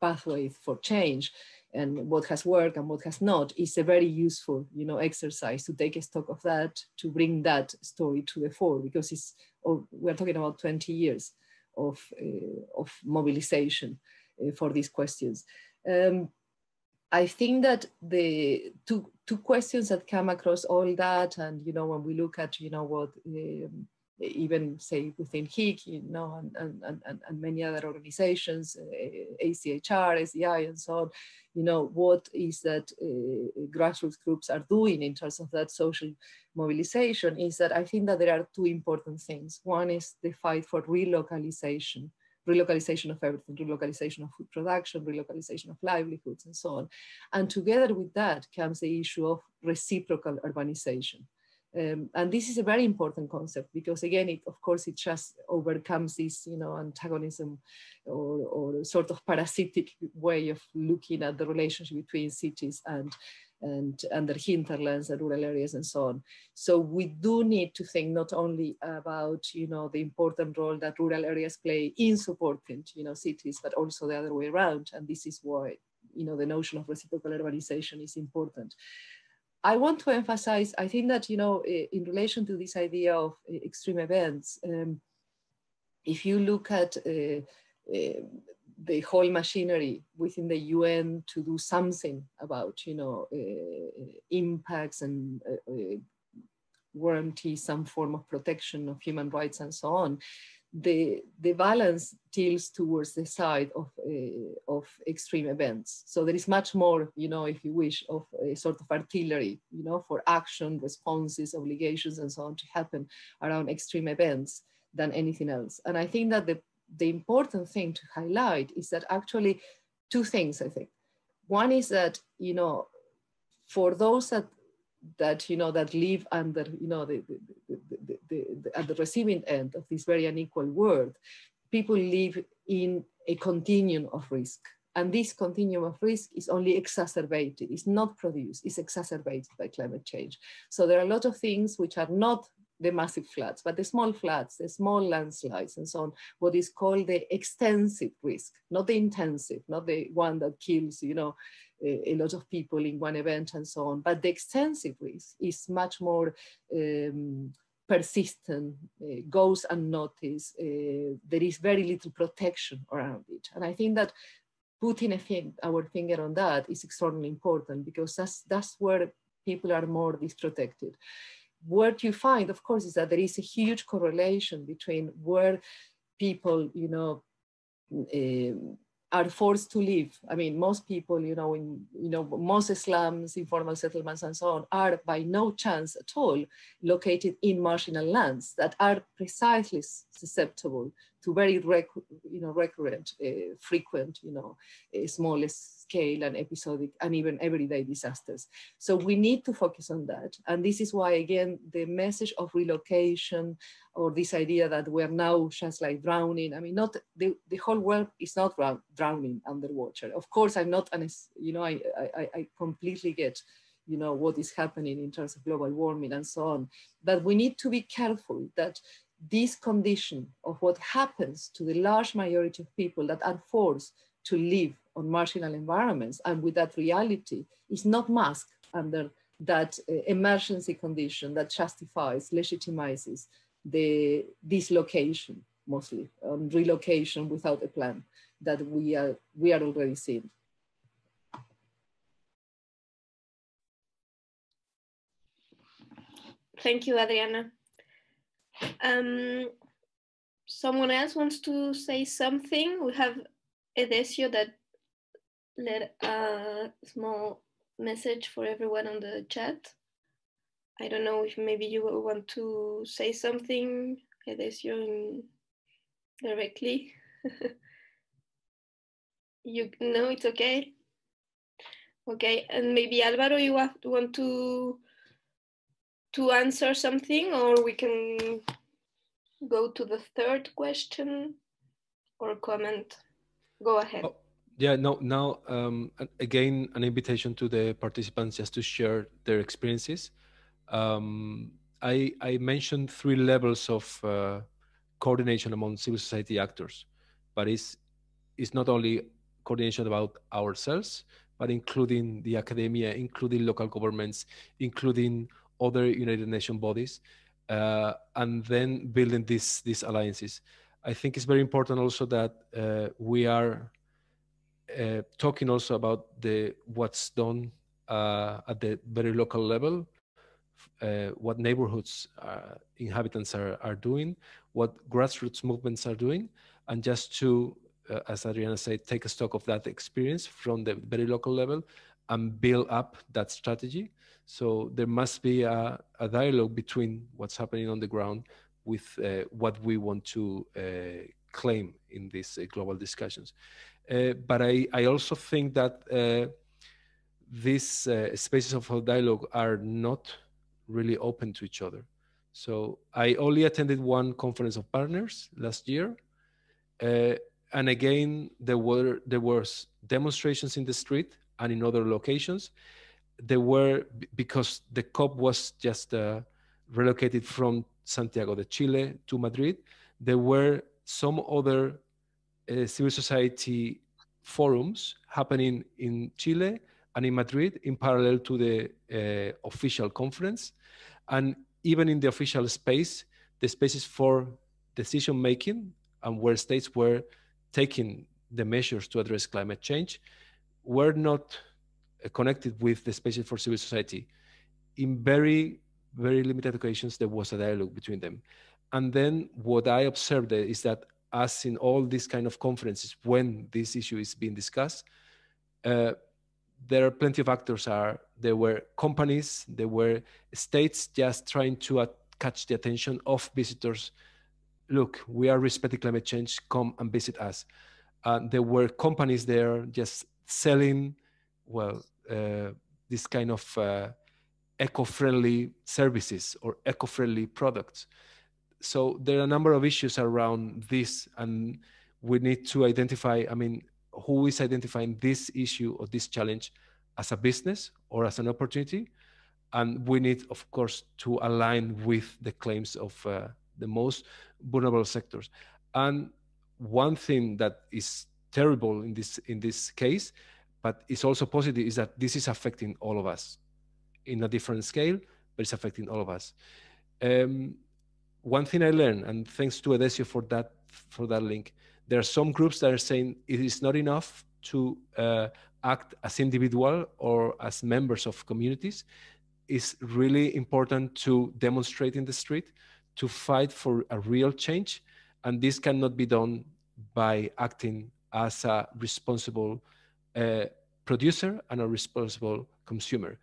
G: pathway for change and what has worked and what has not is a very useful, you know, exercise to take a stock of that, to bring that story to the fore because it's, oh, we're talking about 20 years of, eh, of mobilization for these questions. Um, I think that the two two questions that come across all that, and you know, when we look at you know what um, even say within HIC, you know, and, and, and, and many other organizations, eh, ACHR, SEI, and so on, you know, what is that uh, grassroots groups are doing in terms of that social mobilization is that I think that there are two important things. One is the fight for relocalization, relocalization of everything, relocalization of food production, relocalization of livelihoods, and so on. And together with that comes the issue of reciprocal urbanization um, and this is a very important concept because again, it, of course, it just overcomes this, you know, antagonism or, or sort of parasitic way of looking at the relationship between cities and and, their hinterlands and rural areas and so on. So we do need to think not only about, you know, the important role that rural areas play in supporting, you know, cities, but also the other way around. And this is why, you know, the notion of reciprocal urbanization is important. I want to emphasize, I think that, you know, in relation to this idea of uh, extreme events, um, if you look at uh, uh, the whole machinery within the UN to do something about, you know, uh, uh impacts and uh, warranty some form of protection of human rights and so on, the, the balance tilts towards the side of, uh, of extreme events. So there is much more, you know, if you wish, of a sort of artillery, you know, for action, responses, obligations, and so on to happen around extreme events than anything else. And I think that the, the important thing to highlight is that actually two things, I think. One is that, you know, for those that that you know that live under you know the, the, the, the, at the receiving end of this very unequal world, people live in a continuum of risk. And this continuum of risk is only exacerbated, it's not produced, it's exacerbated by climate change. So there are a lot of things which are not the massive floods, but the small floods, the small landslides, and so on, what is called the extensive risk, not the intensive, not the one that kills, you know, a, a lot of people in one event and so on, but the extensive risk is much more um, persistent, uh, goes unnoticed. Uh, there is very little protection around it. And I think that putting thing, our finger on that is extraordinarily important because that's, that's where people are more disprotected. What you find, of course, is that there is a huge correlation between where people, you know, um, are forced to leave. I mean, most people, you know, in you know most slums, informal settlements, and so on, are by no chance at all located in marginal lands that are precisely susceptible to very you know, recurrent, uh, frequent, you know, uh, scale and episodic and even everyday disasters. So we need to focus on that. And this is why, again, the message of relocation or this idea that we're now just like drowning. I mean, not the, the whole world is not drowning underwater. Of course, I'm not, an, you know, I, I, I completely get you know what is happening in terms of global warming and so on but we need to be careful that this condition of what happens to the large majority of people that are forced to live on marginal environments and with that reality is not masked under that uh, emergency condition that justifies, legitimizes the dislocation mostly, um, relocation without a plan that we are, we are already
B: seeing. Thank you, Adriana. Um,
A: someone else wants to say something? We have Edesio that let a small message for everyone on the chat. I don't know if maybe you want to say something, Edesio, directly. you know it's okay. Okay, and maybe Alvaro, you have, want to to answer something or we can go to the third question or comment go ahead oh,
D: yeah no now um, again an invitation to the participants just to share their experiences um, I, I mentioned three levels of uh, coordination among civil society actors but it's it's not only coordination about ourselves but including the academia including local governments including other United Nations bodies, uh, and then building these these alliances. I think it's very important also that uh, we are uh, talking also about the what's done uh, at the very local level, uh, what neighborhoods uh, inhabitants are, are doing, what grassroots movements are doing, and just to, as Adriana said, take a stock of that experience from the very local level and build up that strategy so there must be a, a dialogue between what's happening on the ground with uh, what we want to uh, claim in these uh, global discussions. Uh, but I, I, also think that uh, these uh, spaces of dialogue are not really open to each other. So I only attended one conference of partners last year. and again, there were, there were demonstrations in the street and in other locations they were because the COP was just uh, relocated from Santiago de Chile to Madrid. There were some other uh, civil society forums happening in Chile and in Madrid in parallel to the uh, official conference. And even in the official space, the spaces for decision making and where states were taking the measures to address climate change were not uh, connected with the spaces for civil society. In very, very limited occasions, there was a dialogue between them. And then what I observed is that as in all these kind of conferences, when this issue is being discussed, uh, there are plenty of actors are, there were companies, there were states just trying to uh, catch the attention of visitors. Look, we are respecting climate change, come and visit us. Uh, there were companies there just selling, well, uh, this kind of uh, eco-friendly services or eco-friendly products. So there are a number of issues around this, and we need to identify. I mean, who is identifying this issue or this challenge as a business or as an opportunity. And we need, of course, to align with the claims of uh, the most vulnerable sectors. And one thing that is terrible in this in this case but it's also positive is that this is affecting all of us in a different scale, but it's affecting all of us. Um, one thing I learned, and thanks to Edesio for that for that link, there are some groups that are saying it is not enough to uh, act as individual or as members of communities. It's really important to demonstrate in the street, to fight for a real change, and this cannot be done by acting as a responsible a producer and a responsible consumer.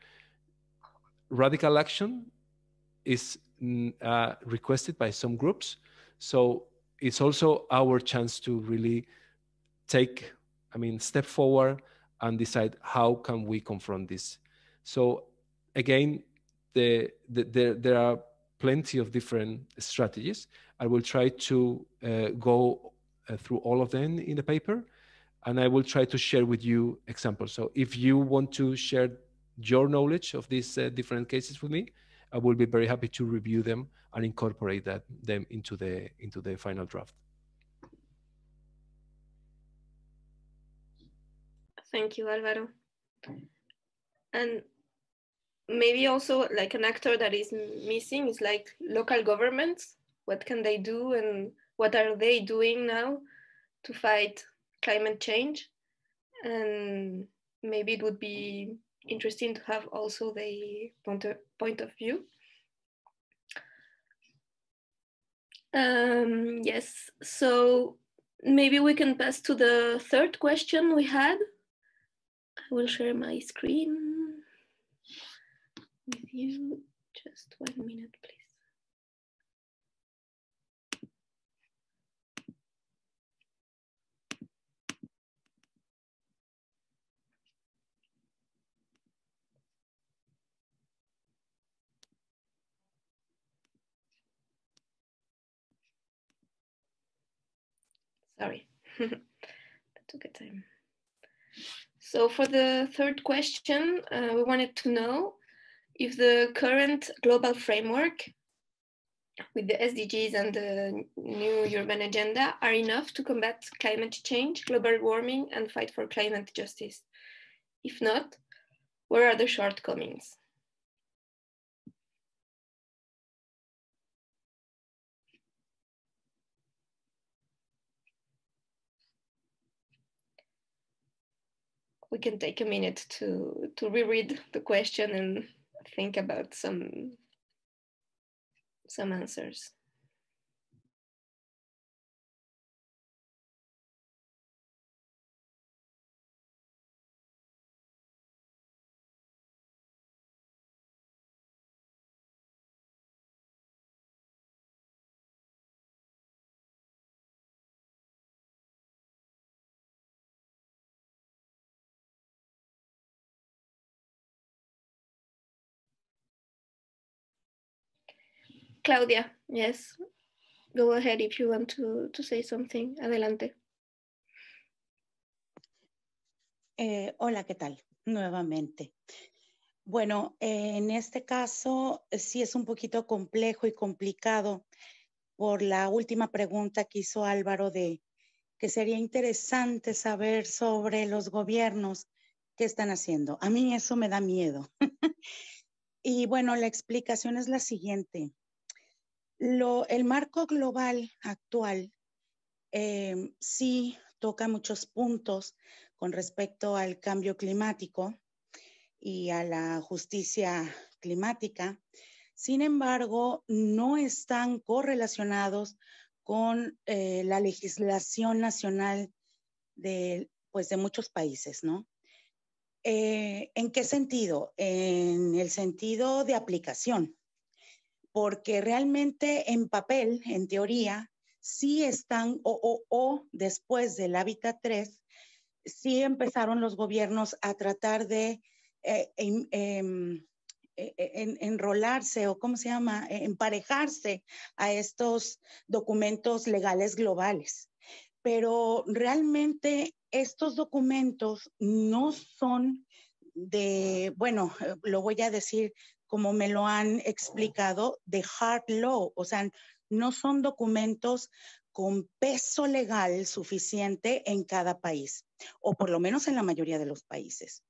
D: Radical action is mm, uh, requested by some groups. So it's also our chance to really take, I mean, step forward and decide how can we confront this. So again, the, the, the there are plenty of different strategies. I will try to uh, go uh, through all of them in the paper and I will try to share with you examples. So if you want to share your knowledge of these uh, different cases with me, I will be very happy to review them and incorporate that them into the into the final draft.
A: Thank you, Alvaro. And maybe also like an actor that is missing is like local governments. What can they do and what are they doing now to fight climate change. And maybe it would be interesting to have also the point of, view. Um, yes, so maybe we can pass to the third question we had.
B: I will share my screen with you. Just one minute, please. Sorry, that took a time.
A: So for the third question, uh, we wanted to know if the current global framework with the SDGs and the new urban agenda are enough to combat climate change, global warming, and fight for climate
B: justice. If not, where are the shortcomings?
A: we can take a minute to to reread the question and think about
B: some some answers. Claudia, yes. Go ahead if you want
A: to, say something. Adelante.
E: Eh, hola, ¿qué tal? Nuevamente. Bueno, eh, en este caso eh, sí es un poquito complejo y complicado por la última pregunta que hizo Álvaro de que sería interesante saber sobre los gobiernos qué están haciendo. A mí eso me da miedo. y bueno, la explicación es la siguiente el marco global actual em, sí toca muchos puntos con respecto al cambio climático y a la justicia climática. Sin embargo, no están correlacionados con eh, la legislación nacional de, pues, muchos países, ¿no? Eh, ¿En qué sentido? En el sentido de aplicación porque realmente en papel, en teoría, sí están o, después del hábitat 3, sí empezaron los gobiernos a tratar de eh, em, em, e, e, enrolarse o cómo se llama, e, emparejarse a estos documentos legales globales. Pero realmente estos documentos no son de, bueno, lo voy a decir, como me lo han explicado, de hard law, o sea, no son documentos con peso legal suficiente en cada país, o por lo menos en la mayoría de los países.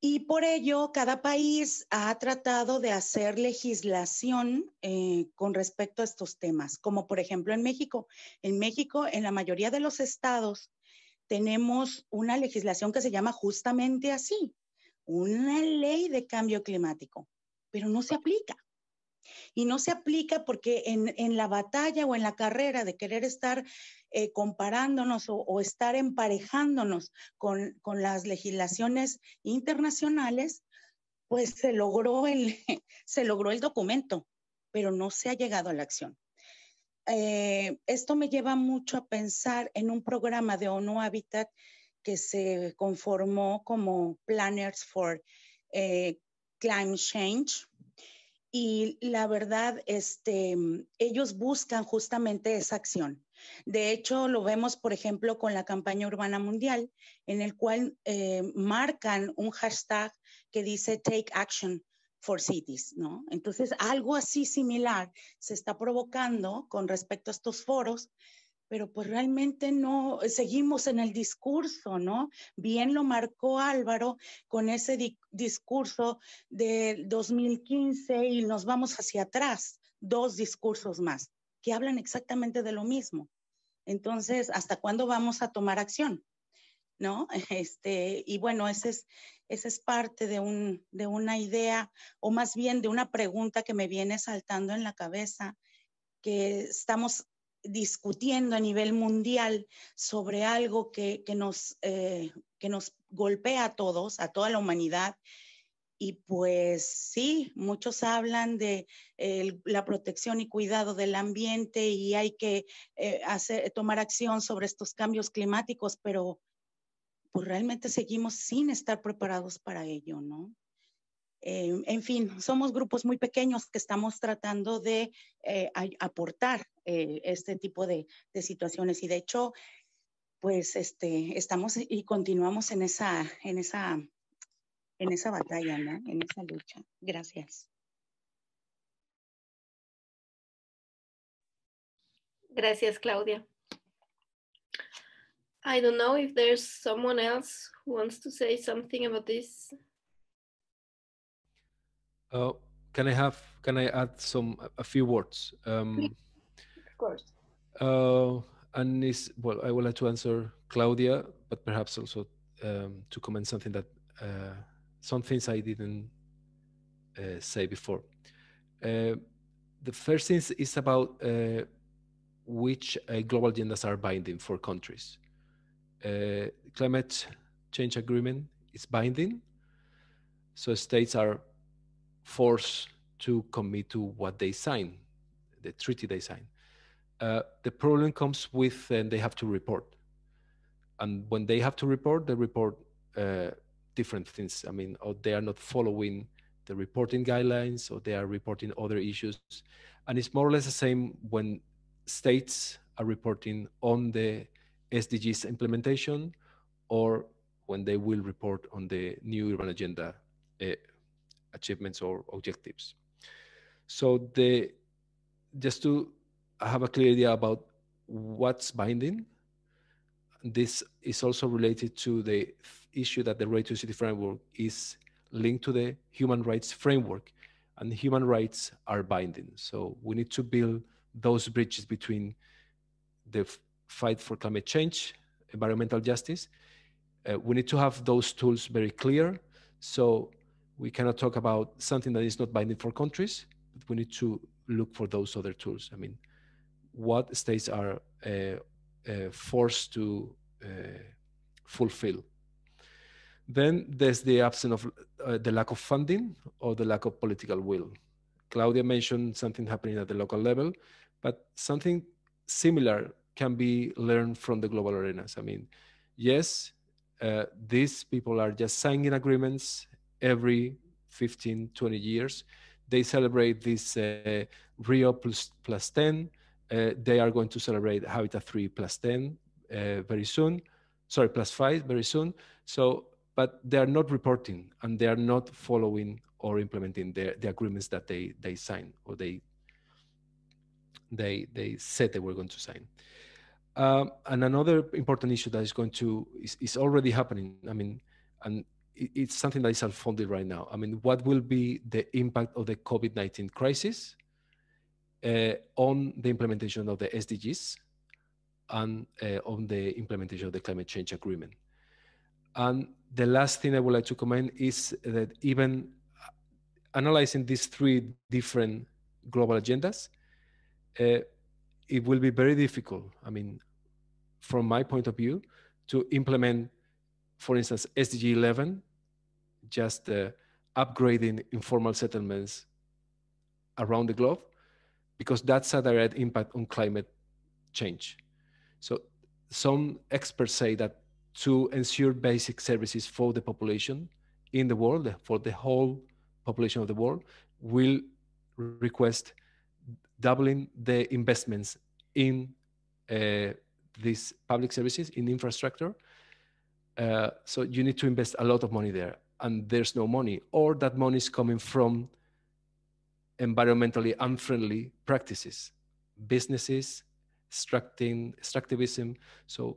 E: Y por ello, cada país ha tratado de hacer legislación eh, con respecto a estos temas, como por ejemplo en México. En México, en la mayoría de los estados, tenemos una legislación que se llama justamente así, una ley de cambio climático, pero no se aplica. Y no se aplica porque en, la batalla o en la carrera de querer estar eh, comparándonos o, estar emparejándonos con, las legislaciones internacionales, pues se logró el, se logró el documento, pero no se ha llegado a la acción. Eh, esto me lleva mucho a pensar en un programa de ONU Habitat que se conformó como Planners for eh, Climate Change. Y la verdad, este, ellos buscan justamente esa acción. De hecho, lo vemos, por ejemplo, con la campaña urbana mundial, en el cual eh, marcan un hashtag que dice Take Action, for Cities, ¿no? Entonces, algo así similar se está provocando con respecto a estos foros pero pues realmente no, seguimos en el discurso, ¿no? Bien lo marcó Álvaro con ese discurso de 2015 y nos vamos hacia atrás, dos discursos más, que hablan exactamente de lo mismo. Entonces, ¿hasta cuándo vamos a tomar acción? ¿No? Este, y bueno, ese es, esa es parte de, un, de una idea, o más bien de una pregunta que me viene saltando en la cabeza, que estamos discutiendo a nivel mundial sobre algo que, nos, eh, que nos golpea a todos, a toda la humanidad. Y pues sí, muchos hablan de eh, la protección y cuidado del ambiente y hay que eh, hacer, tomar acción sobre estos cambios climáticos, pero pues realmente seguimos sin estar preparados para ello, ¿no? en fin, somos grupos muy pequeños que estamos tratando de eh, aportar eh, este tipo de, situaciones y de hecho, pues este, estamos y continuamos en esa, en esa, en esa batalla, en esa lucha. Gracias.
B: Gracias, Claudia. I don't know if there's someone else
A: who wants to say something about this.
D: Uh, can I have? Can I add some a few words? Um, of course. Uh, and is well, I would like to answer Claudia, but perhaps also um, to comment something that uh, some things I didn't uh, say before. Uh, the first thing is about uh, which uh, global agendas are binding for countries. climate change agreement is binding, so states are forced to commit to what they sign, the treaty they sign. Uh, the problem comes with and uh, they have to report. And when they have to report, they report uh, different things. I mean, or they are not following the reporting guidelines, or they are reporting other issues. And it's more or less the same when states are reporting on the SDGs implementation, or when they will report on the new urban agenda uh, achievements or objectives. So the just to have a clear idea about what's binding, this is also related to the issue that the right to city framework is linked to the human rights framework, and human rights are binding. So we need to build those bridges between the fight for climate change, environmental justice. Uh, we need to have those tools very clear. So we cannot talk about something that is not binding for countries, but we need to look for those other tools. I mean, what states are uh, uh, forced to uh, fulfill? Then there's the absence of uh, the lack of funding or the lack of political will. Claudia mentioned something happening at the local level, but something similar can be learned from the global arenas. I mean, yes, uh, these people are just signing agreements every 15, 20 years. They celebrate this uh, Rio plus, plus 10. Uh, they are going to celebrate Habitat 3 plus 10 uh, very soon. Sorry, plus 5 very soon. So, but they are not reporting and they are not following or implementing the, the agreements that they, they signed or they, they, they said they were going to sign. Um, and another important issue that is going to is, is already happening. I mean, and it's something that is unfolding right now. I mean, what will be the impact of the COVID 19 crisis uh, on the implementation of the SDGs and uh, on the implementation of the climate change agreement? And the last thing I would like to comment is that even uh, analyzing these three different global agendas, uh, it will be very difficult. I mean, from my point of view, to implement for instance, SDG 11, just uh, upgrading informal settlements around the globe, because that's a direct impact on climate change. So some experts say that to ensure basic services for the population in the world, for the whole population of the world, will request doubling the investments in uh, these public services in infrastructure uh, so you need to invest a lot of money there, and there's no money, or that money is coming from environmentally unfriendly practices, businesses, extracting, extractivism. So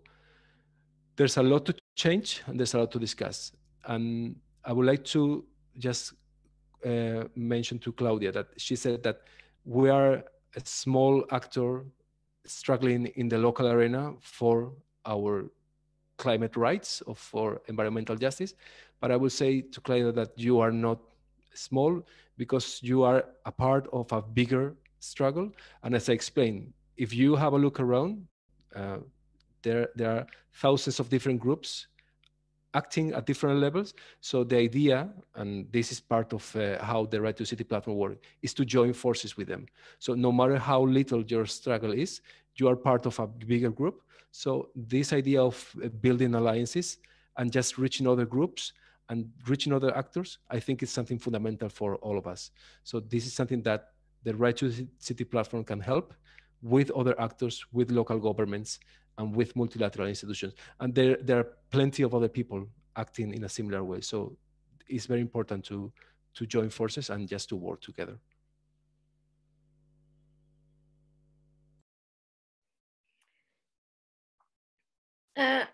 D: there's a lot to change, and there's a lot to discuss. And I would like to just uh, mention to Claudia that she said that we are a small actor struggling in the local arena for our climate rights or for environmental justice. But I would say to Kleiner that you are not small because you are a part of a bigger struggle. And as I explained, if you have a look around, uh, there, there are thousands of different groups acting at different levels. So the idea, and this is part of uh, how the Right to City platform works, is to join forces with them. So no matter how little your struggle is, you are part of a bigger group so this idea of uh, building alliances and just reaching other groups and reaching other actors, I think is something fundamental for all of us. So this is something that the Right to City platform can help with other actors, with local governments, and with multilateral institutions. And there, there are plenty of other people acting in a similar way. So it's very important to, to join forces and just to work together.
B: Uh,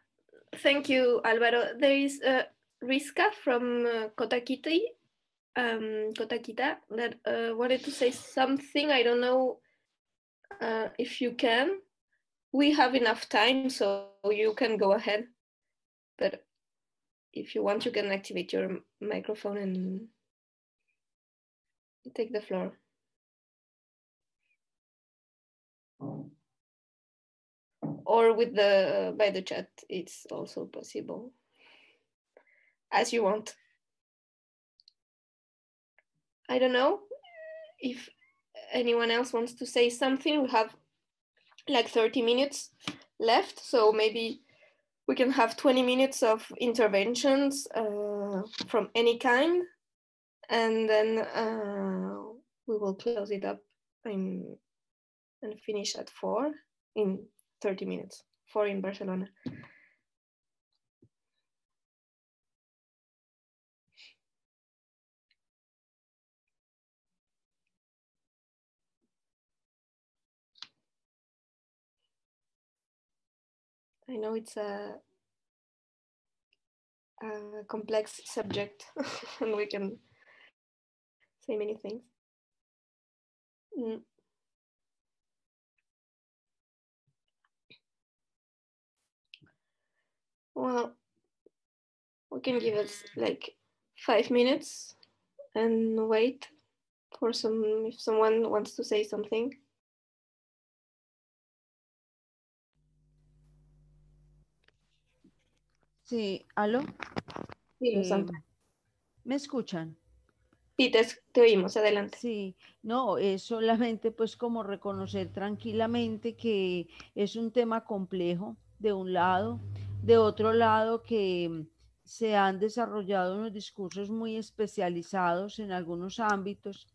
B: thank you, Alvaro. There is
A: uh, Rizka from uh, Kotakiti, um, Kotakita that uh, wanted to say something. I don't know uh, if you can. We have enough time, so you can go ahead. But
B: if you want, you can activate your microphone and take the floor. or with the uh, by the chat it's also possible as you want i don't know
A: if anyone else wants to say something we have like 30 minutes left so maybe we can have 20 minutes of interventions uh, from any kind and then uh, we will close it up and and finish at four in
B: 30 minutes, four in Barcelona. I know it's a, a complex subject and we can say many things. Mm. Bueno, we can give us like five minutes and wait for some if someone wants to say something. Sí, aló.
H: Sí, eh, ¿Me escuchan? Sí, te, te, oímos, adelante. Sí, no, es solamente pues como reconocer tranquilamente que es un tema complejo, de un lado, de otro lado que se han desarrollado unos discursos muy especializados en algunos ámbitos,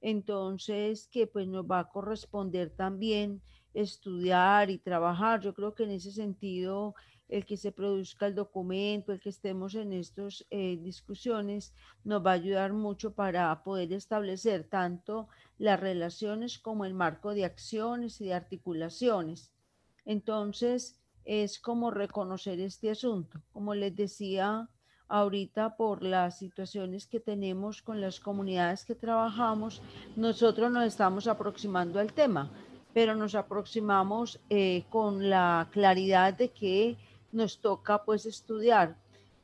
H: entonces que pues nos va a corresponder también estudiar y trabajar. Yo creo que en ese sentido el que se produzca el documento, el que estemos en estas eh, discusiones, nos va a ayudar mucho para poder establecer tanto las relaciones como el marco de acciones y de articulaciones. Entonces, es como reconocer este asunto. Como les decía ahorita, por las situaciones que tenemos con las comunidades que trabajamos, nosotros nos estamos aproximando al tema, pero nos aproximamos eh, con la claridad de que nos toca pues estudiar.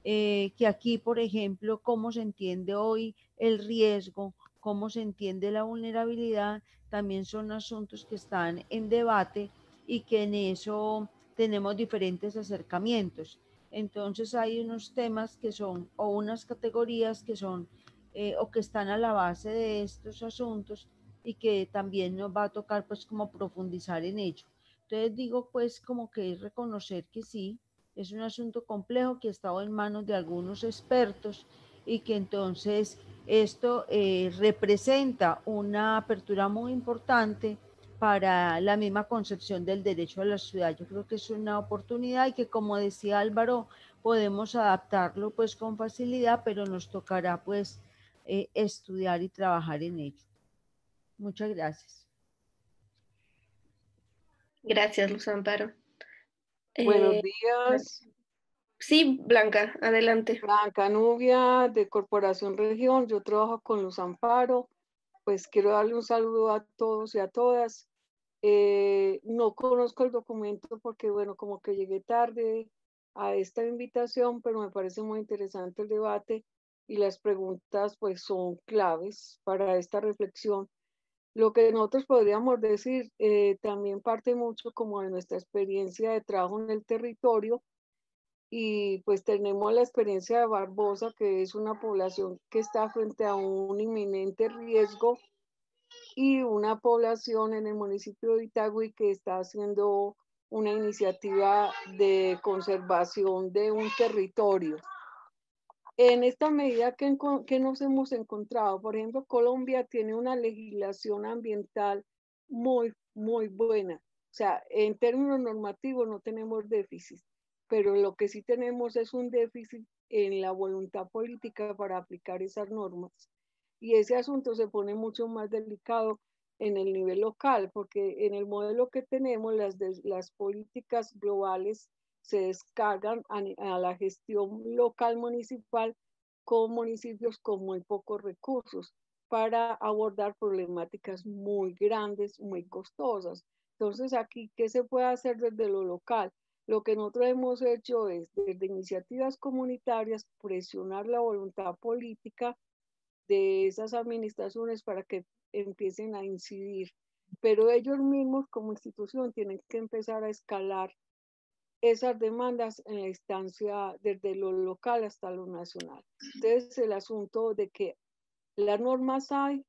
H: Eh, que aquí, por ejemplo, cómo se entiende hoy el riesgo, cómo se entiende la vulnerabilidad, también son asuntos que están en debate y que en eso tenemos diferentes acercamientos. Entonces hay unos temas que son o unas categorías que son eh, o que están a la base de estos asuntos y que también nos va a tocar pues como profundizar en ello. Entonces digo pues como que es reconocer que sí, es un asunto complejo que ha estado en manos de algunos expertos y que entonces esto eh, representa una apertura muy importante para la misma concepción del derecho a la ciudad. Yo creo que es una oportunidad y que como decía Álvaro, podemos adaptarlo pues con facilidad, pero nos tocará pues eh, estudiar y trabajar en ello. Muchas gracias. Gracias, Luz
J: Amparo.
B: Buenos eh, días.
J: Sí, Blanca, adelante. Blanca Nubia, de Corporación Región. Yo trabajo con Luz Amparo pues quiero darle un saludo a todos y a todas. Eh, no conozco el documento porque, bueno, como que llegué tarde a esta invitación, pero me parece muy interesante el debate y las preguntas pues son claves para esta reflexión. Lo que nosotros podríamos decir eh, también parte mucho como de nuestra experiencia de trabajo en el territorio y pues tenemos la experiencia de Barbosa, que es una población que está frente a un inminente riesgo y una población en el municipio de Itagüí que está haciendo una iniciativa de conservación de un territorio. En esta medida que, que nos hemos encontrado, por ejemplo, Colombia tiene una legislación ambiental muy, muy buena. O sea, en términos normativos no tenemos déficit pero lo que sí tenemos es un déficit en la voluntad política para aplicar esas normas. Y ese asunto se pone mucho más delicado en el nivel local, porque en el modelo que tenemos, las, las políticas globales se descargan a, la gestión local municipal con municipios con muy pocos recursos para abordar problemáticas muy grandes, muy costosas. Entonces, aquí, ¿qué se puede hacer desde lo local? Lo que nosotros hemos hecho es, desde iniciativas comunitarias, presionar la voluntad política de esas administraciones para que empiecen a incidir. Pero ellos mismos como institución tienen que empezar a escalar esas demandas en la instancia desde lo local hasta lo nacional. Entonces, el asunto de que las normas hay,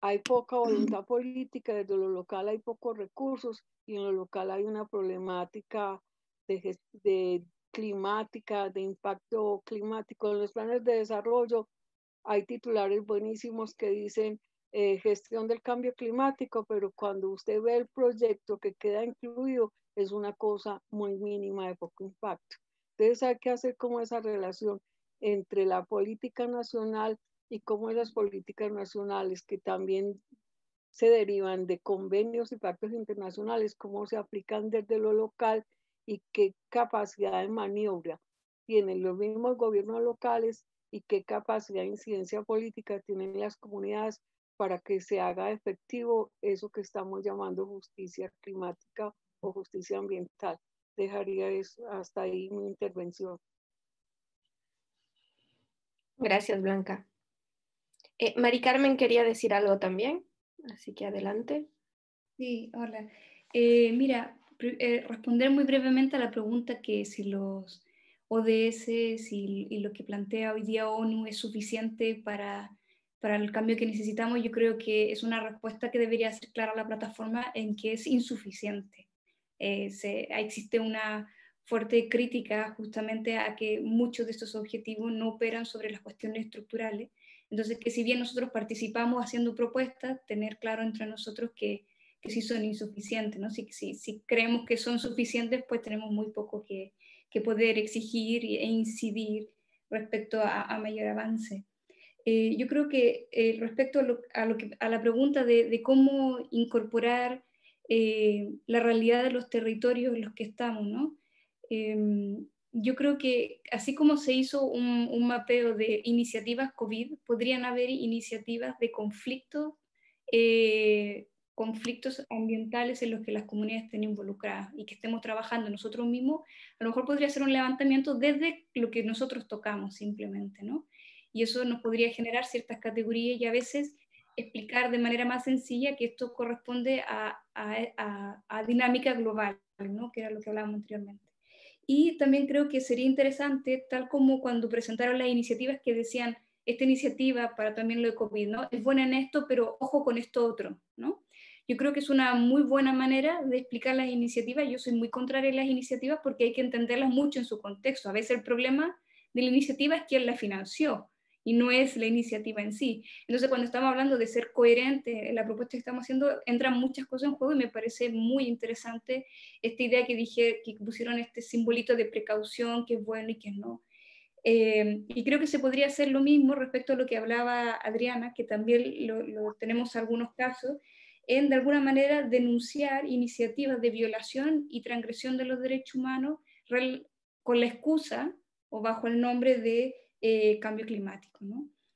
J: hay poca voluntad política, desde lo local hay pocos recursos y en lo local hay una problemática de, climática, de impacto climático. En los planes de desarrollo hay titulares buenísimos que dicen eh, gestión del cambio climático, pero cuando usted ve el proyecto que queda incluido, es una cosa muy mínima de poco impacto. Entonces hay que hacer como esa relación entre la política nacional y cómo las políticas nacionales que también se derivan de convenios y pactos internacionales, cómo se aplican desde lo local y qué capacidad de maniobra tienen los mismos gobiernos locales y qué capacidad de incidencia política tienen las comunidades para que se haga efectivo eso que estamos llamando justicia climática o justicia ambiental. Dejaría eso, hasta ahí mi intervención.
A: Gracias, Blanca. Eh, Mari Carmen quería decir algo también, así que adelante.
I: Sí, hola.
A: Eh, mira, eh,
I: responder muy brevemente a la pregunta que si los ODS y lo que plantea hoy día ONU es suficiente para, para el cambio que necesitamos, yo creo que es una respuesta que debería ser clara la plataforma en que es insuficiente. Eh, se, existe una fuerte crítica justamente a que muchos de estos objetivos no operan sobre las cuestiones estructurales. Entonces, que si bien nosotros participamos haciendo propuestas, tener claro entre nosotros que que sí son insuficientes, ¿no? Si, si, si creemos que son suficientes, pues tenemos muy poco que, que poder exigir e incidir respecto a, mayor avance. Eh, yo creo que eh, respecto a, lo, a, lo que, a, la pregunta de, de cómo incorporar eh, la realidad de los territorios en los que estamos, ¿no? Em, yo creo que así como se hizo un, un, mapeo de iniciativas COVID, podrían haber iniciativas de conflicto conflictos ambientales en los que las comunidades estén involucradas y que estemos trabajando nosotros mismos, a lo mejor podría ser un levantamiento desde lo que nosotros tocamos simplemente, ¿no? Y eso nos podría generar ciertas categorías y a veces explicar de manera más sencilla que esto corresponde a, a, dinámica global, ¿no? Que era lo que hablábamos anteriormente. Y también creo que sería interesante, tal como cuando presentaron las iniciativas que decían, esta iniciativa para también lo de COVID, ¿no? Es buena en esto, pero ojo con esto otro, ¿no? Yo creo que es una muy buena manera de explicar las iniciativas. Yo soy muy contraria a las iniciativas porque hay que entenderlas mucho en su contexto. A veces el problema de la iniciativa es quién la financió y no es la iniciativa en sí. Entonces, cuando estamos hablando de ser coherente en la propuesta que estamos haciendo, entran muchas cosas en juego y me parece muy interesante esta idea que dije, que pusieron este simbolito de precaución, que es bueno y que no. Eh, y creo que se podría hacer lo mismo respecto a lo que hablaba Adriana, que también lo, lo tenemos algunos casos, en, de alguna manera, denunciar iniciativas de violación y transgresión de los derechos humanos con la excusa o bajo el nombre de eh, cambio climático.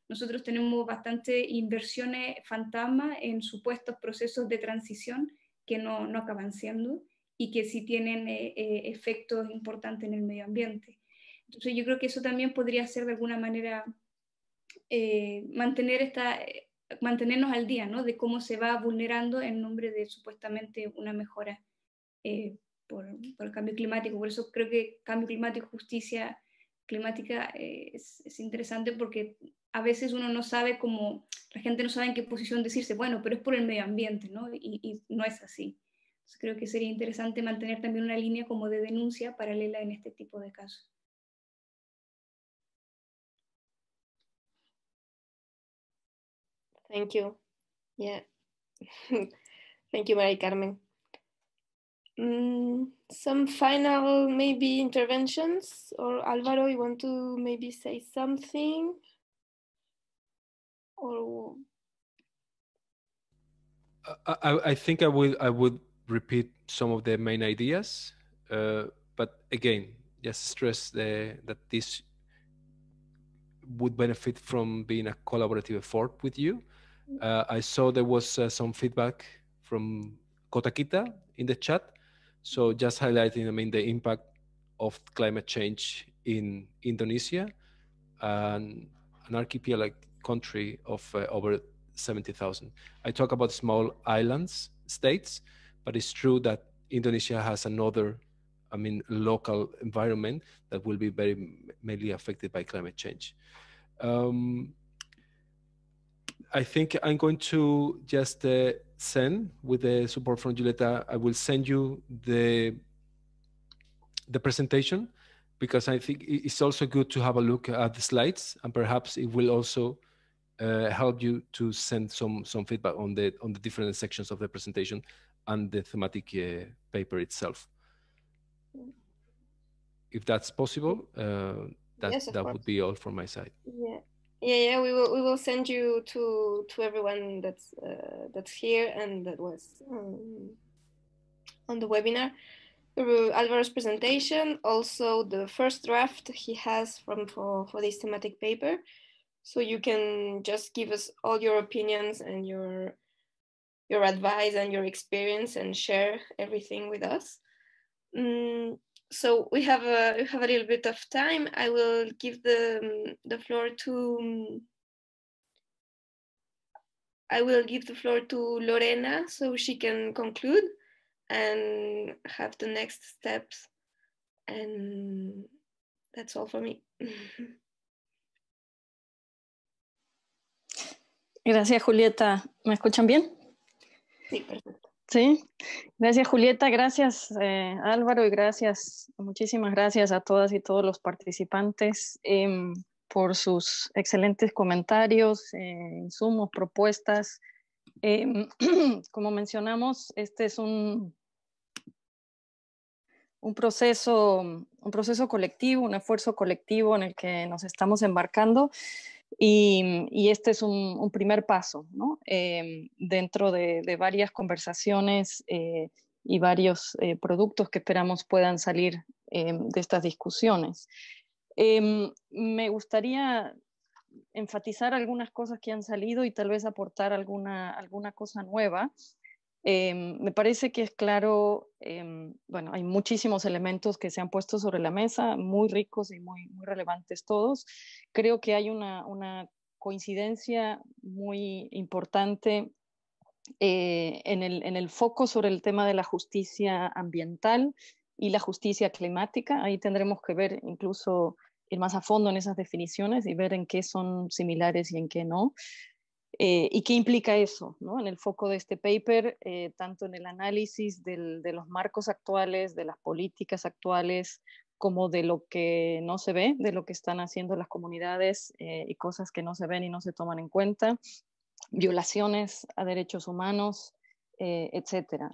I: Nosotros tenemos bastante inversiones fantasma en supuestos procesos de transición que no, no acaban siendo y que sí tienen eh, eh, efectos importantes en el medio ambiente. Entonces yo creo que eso también podría ser de alguna manera mantener esta mantenernos al día, ¿no? De cómo se va vulnerando en nombre de supuestamente una mejora eh, por, el cambio climático. Por eso creo que cambio climático, justicia climática eh, es, interesante porque a veces uno no sabe cómo, la gente no sabe en qué posición decirse, bueno, pero es por el medio ambiente, ¿no? Y, y no es así. creo que sería interesante mantener también
B: una línea como de denuncia paralela en este tipo de casos. Thank you. Yeah. Thank you, Mary Carmen. Mm,
A: some final maybe interventions or Alvaro, you want to maybe say something or
D: I, I think I would I would repeat some of the main ideas, uh, but again, just stress the, that this would benefit from being a collaborative effort with you uh, I saw there was uh, some feedback from Kotakita in the chat. So just highlighting, I mean, the impact of climate change in Indonesia, an, an archipelagic country of uh, over 70,000. I talk about small islands, states, but it's true that Indonesia has another, I mean, local environment that will be very mainly affected by climate change. Um, I think I'm going to just uh, send with the support from Julieta. I will send you the the presentation because I think it's also good to have a look at the slides and perhaps it will also uh, help you to send some some feedback on the on the different sections of the presentation and the thematic uh, paper itself. If that's possible, uh, that yes, that course. would be all from my side.
A: Yeah yeah yeah we will we will send you to to everyone that's uh, that's here and that was um, on the webinar alvaro's presentation also the first draft he has from for, for this thematic paper so you can just give us all your opinions and your your advice and your experience and share everything with us mm, so we have a we have a little bit of time. I will give the um, the floor to um, I will give the floor to Lorena so she can conclude and have the next steps. And that's all for me.
K: Gracias, Julieta. ¿Me escuchan bien?
B: Sí, perfecto.
K: Sí, gracias Julieta, gracias eh, Álvaro y gracias, muchísimas gracias a todas y todos los participantes em, por sus excelentes comentarios, eh, insumos, propuestas. Em, como mencionamos, este es un, un, proceso, un proceso colectivo, un esfuerzo colectivo en el que nos estamos embarcando. Mm, y, este es un, primer paso em, dentro de, varias conversaciones eh, y varios eh, productos que esperamos puedan salir em, de estas discusiones. Em, me gustaría enfatizar algunas cosas que han salido y tal vez aportar alguna, alguna cosa nueva Em, me parece que es claro, em, bueno, hay muchísimos elementos que se han puesto sobre la mesa, muy ricos y muy, muy relevantes todos. Creo que hay una, coincidencia muy importante eh, en, el, en el foco sobre el tema de la justicia ambiental y la justicia climática. Ahí tendremos que ver incluso ir más a fondo en esas definiciones y ver en qué son similares y en qué no. Eh, ¿Y qué implica eso? En el foco de este paper, eh, tanto en el análisis de los marcos actuales, de las políticas actuales, como de lo que no se ve, de lo que están haciendo las comunidades eh, y cosas que no se ven y no se toman en cuenta, violaciones a derechos humanos, etcétera.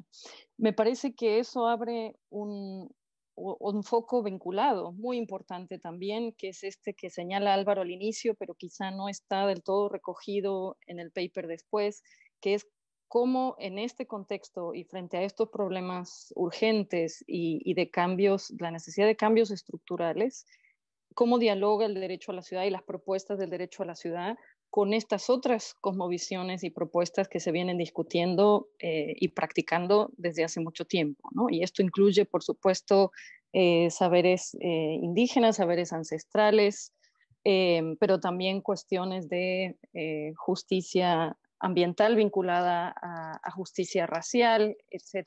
K: Me parece que eso abre un, un foco vinculado, muy importante también, que es este que señala Álvaro al inicio, pero quizá no está del todo recogido en el paper después, que es cómo en este contexto y frente a estos problemas urgentes y, y de cambios, la necesidad de cambios estructurales, cómo dialoga el derecho a la ciudad y las propuestas del derecho a la ciudad con estas otras cosmovisiones y propuestas que se vienen discutiendo eh, y practicando desde hace mucho tiempo. Y esto incluye, por supuesto, eh, saberes eh, indígenas, saberes ancestrales, pero también cuestiones de justicia ambiental vinculada a, justicia racial, etc.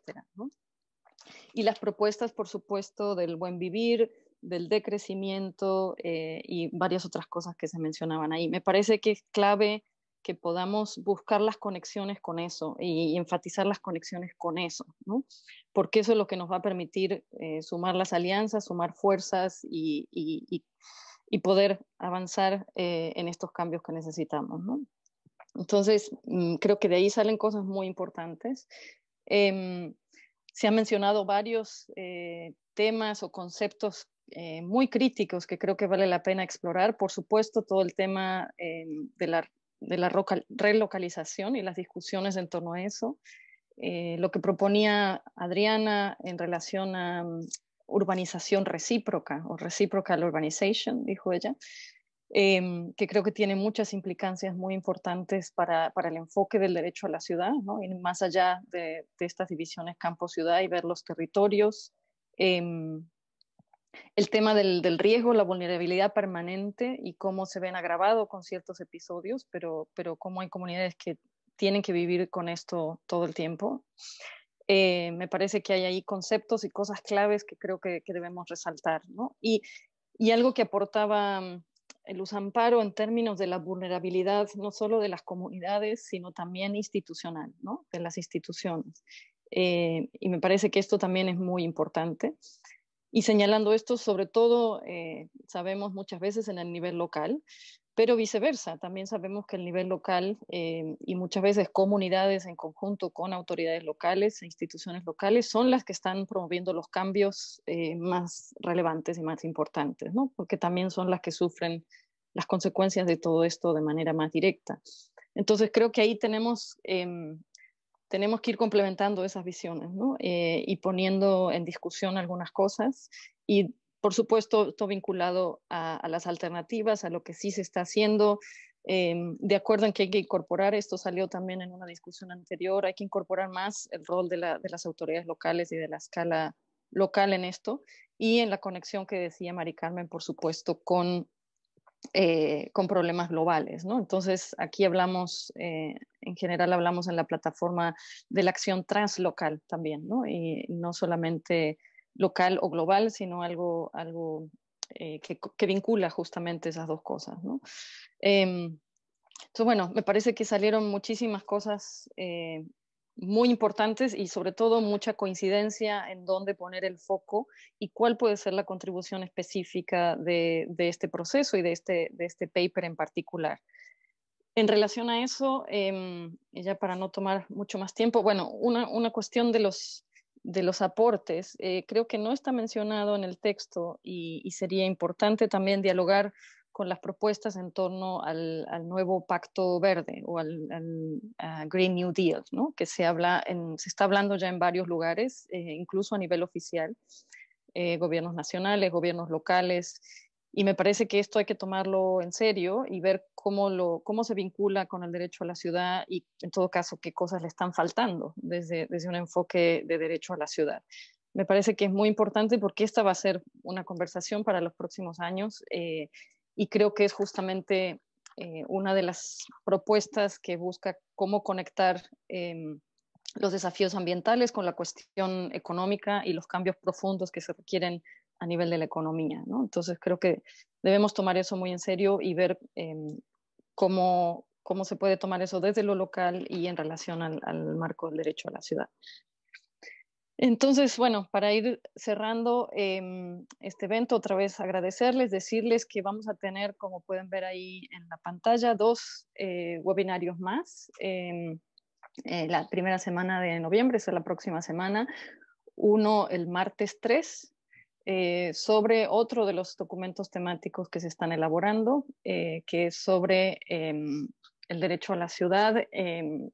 K: Y las propuestas, por supuesto, del buen vivir, del decrecimiento eh, y varias otras cosas que se mencionaban ahí. Me parece que es clave que podamos buscar las conexiones con eso y, enfatizar las conexiones con eso, porque eso es lo que nos va a permitir eh, sumar las alianzas, sumar fuerzas y, poder avanzar eh, en estos cambios que necesitamos. Entonces, mm, creo que de ahí salen cosas muy importantes. Em, se han mencionado varios temas o conceptos eh, muy críticos que creo que vale la pena explorar. Por supuesto, todo el tema eh, de la, de la relocalización y las discusiones en torno a eso. Eh, lo que proponía Adriana en relación a mm, urbanización recíproca o reciprocal urbanization, dijo ella, em, que creo que tiene muchas implicancias muy importantes para, para el enfoque del derecho a la ciudad, ¿no? y más allá de, estas divisiones campo-ciudad y ver los territorios, eh, el tema del, del, riesgo, la vulnerabilidad permanente y cómo se ven agravado con ciertos episodios, pero, pero cómo hay comunidades que tienen que vivir con esto todo el tiempo. Eh, me parece que hay ahí conceptos y cosas claves que creo que, debemos resaltar. ¿no? Y, y, algo que aportaba mm, el Amparo en términos de la vulnerabilidad, no solo de las comunidades, sino también institucional, ¿no? de las instituciones. Eh, y me parece que esto también es muy importante. Y señalando esto, sobre todo, eh, sabemos muchas veces en el nivel local, pero viceversa, también sabemos que el nivel local eh, y muchas veces comunidades en conjunto con autoridades locales e instituciones locales son las que están promoviendo los cambios eh, más relevantes y más importantes, ¿no? porque también son las que sufren las consecuencias de todo esto de manera más directa. Entonces creo que ahí tenemos em, tenemos que ir complementando esas visiones eh, y poniendo en discusión algunas cosas y por supuesto todo vinculado a, las alternativas, a lo que sí se está haciendo, em, de acuerdo en que hay que incorporar, esto salió también en una discusión anterior, hay que incorporar más el rol de, de las autoridades locales y de la escala local en esto y en la conexión que decía Mari Carmen, por supuesto, con eh, con problemas globales. ¿no? Entonces, aquí hablamos, eh, en general hablamos en la plataforma de la acción translocal también, ¿no? y no solamente local o global, sino algo, algo eh, que, vincula justamente esas dos cosas. ¿no? Em, entonces, bueno, me parece que salieron muchísimas cosas muy importantes y sobre todo mucha coincidencia en dónde poner el foco y cuál puede ser la contribución específica de, de este proceso y de este, de este paper en particular. En relación a eso, eh, ya para no tomar mucho más tiempo, bueno, una, una cuestión de los, de los aportes, eh, creo que no está mencionado en el texto y sería importante también dialogar con las propuestas en torno al, nuevo pacto verde o al, ah, Green New Deal, que se, habla se está hablando ya en varios lugares, eh, incluso a nivel oficial, eh, gobiernos nacionales, gobiernos locales, y me parece que esto hay que tomarlo en serio y ver cómo, lo, cómo se vincula con el derecho a la ciudad y en todo caso qué cosas le están faltando desde, desde un enfoque de derecho a la ciudad. Me parece que es muy importante porque esta va a ser una conversación para los próximos años eh, y creo que es justamente eh, una de las propuestas que busca cómo conectar em, los desafíos ambientales con la cuestión económica y los cambios profundos que se requieren a nivel de la economía. Entonces creo que debemos tomar eso muy en serio y ver em, cómo, se puede tomar eso desde lo local y en relación al, al marco del derecho a la ciudad. Entonces, bueno, para ir cerrando em, este evento, otra vez agradecerles, decirles que vamos a tener, como pueden ver ahí en la pantalla, dos eh, webinarios más. Em, eh, la primera semana de noviembre, es la próxima semana, uno el martes 3 eh, sobre otro de los documentos temáticos que se están elaborando, que es sobre em, el derecho a la ciudad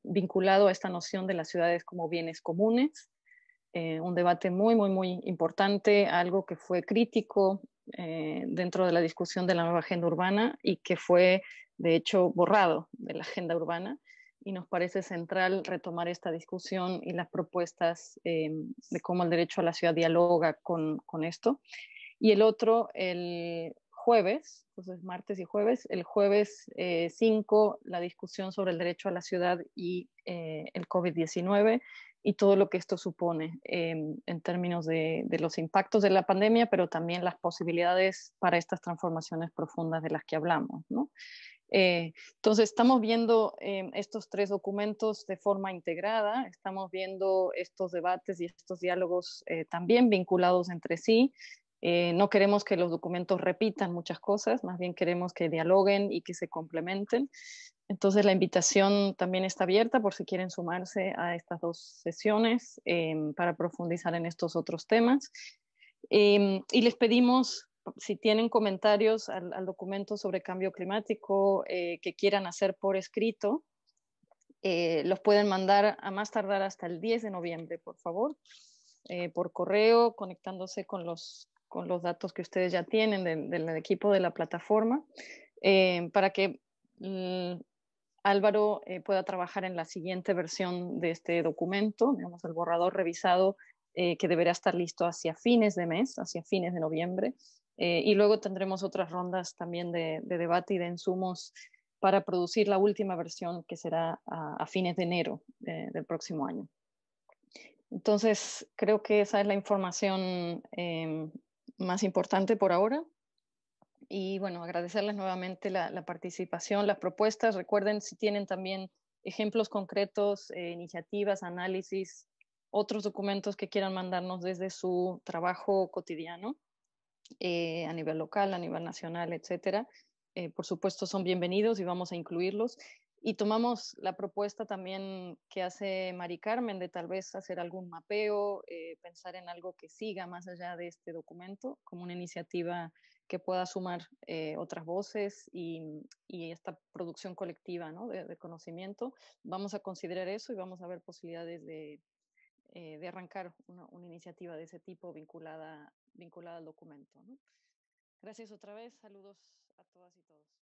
K: vinculado a esta noción de las ciudades como bienes comunes. Eh, un debate muy, muy, muy importante, algo que fue crítico eh, dentro de la discusión de la nueva agenda urbana y que fue, de hecho, borrado de la agenda urbana. Y nos parece central retomar esta discusión y las propuestas eh, de cómo el derecho a la ciudad dialoga con, con esto. Y el otro, el jueves, entonces martes y jueves, el jueves 5, la discusión sobre el derecho a la ciudad y el COVID-19 y todo lo que esto supone em, en términos de, los impactos de la pandemia, pero también las posibilidades para estas transformaciones profundas de las que hablamos. ¿no? Eh, entonces, estamos viendo em, estos tres documentos de forma integrada, estamos viendo estos debates y estos diálogos eh, también vinculados entre sí, eh, no queremos que los documentos repitan muchas cosas, más bien queremos que dialoguen y que se complementen. Entonces la invitación también está abierta por si quieren sumarse a estas dos sesiones em, para profundizar en estos otros temas. Em, y les pedimos, si tienen comentarios al, documento sobre cambio climático eh, que quieran hacer por escrito, eh, los pueden mandar a más tardar hasta el 10 de noviembre, por favor. por correo, conectándose con los con los datos que ustedes ya tienen del, equipo de la plataforma, eh, para que mm, Álvaro eh, pueda trabajar en la siguiente versión de este documento, digamos, el borrador revisado eh, que deberá estar listo hacia fines de mes, hacia fines de noviembre. y luego tendremos otras rondas también de, debate y de insumos para producir la última versión que será a, fines de enero del próximo año. Entonces, creo que esa es la información em, más importante por ahora. Y bueno, agradecerles nuevamente la, participación, las propuestas. Recuerden si tienen también ejemplos concretos, eh, iniciativas, análisis, otros documentos que quieran mandarnos desde su trabajo cotidiano eh, a nivel local, a nivel nacional, etcétera. Eh, por supuesto, son bienvenidos y vamos a incluirlos y tomamos la propuesta también que hace Mari Carmen de tal vez hacer algún mapeo, eh, pensar en algo que siga más allá de este documento, como una iniciativa que pueda sumar eh, otras voces y, esta producción colectiva de, conocimiento. Vamos a considerar eso y vamos a ver posibilidades de, eh, arrancar una, iniciativa de ese tipo vinculada,
B: vinculada al documento. Gracias otra vez, saludos a todas y todos.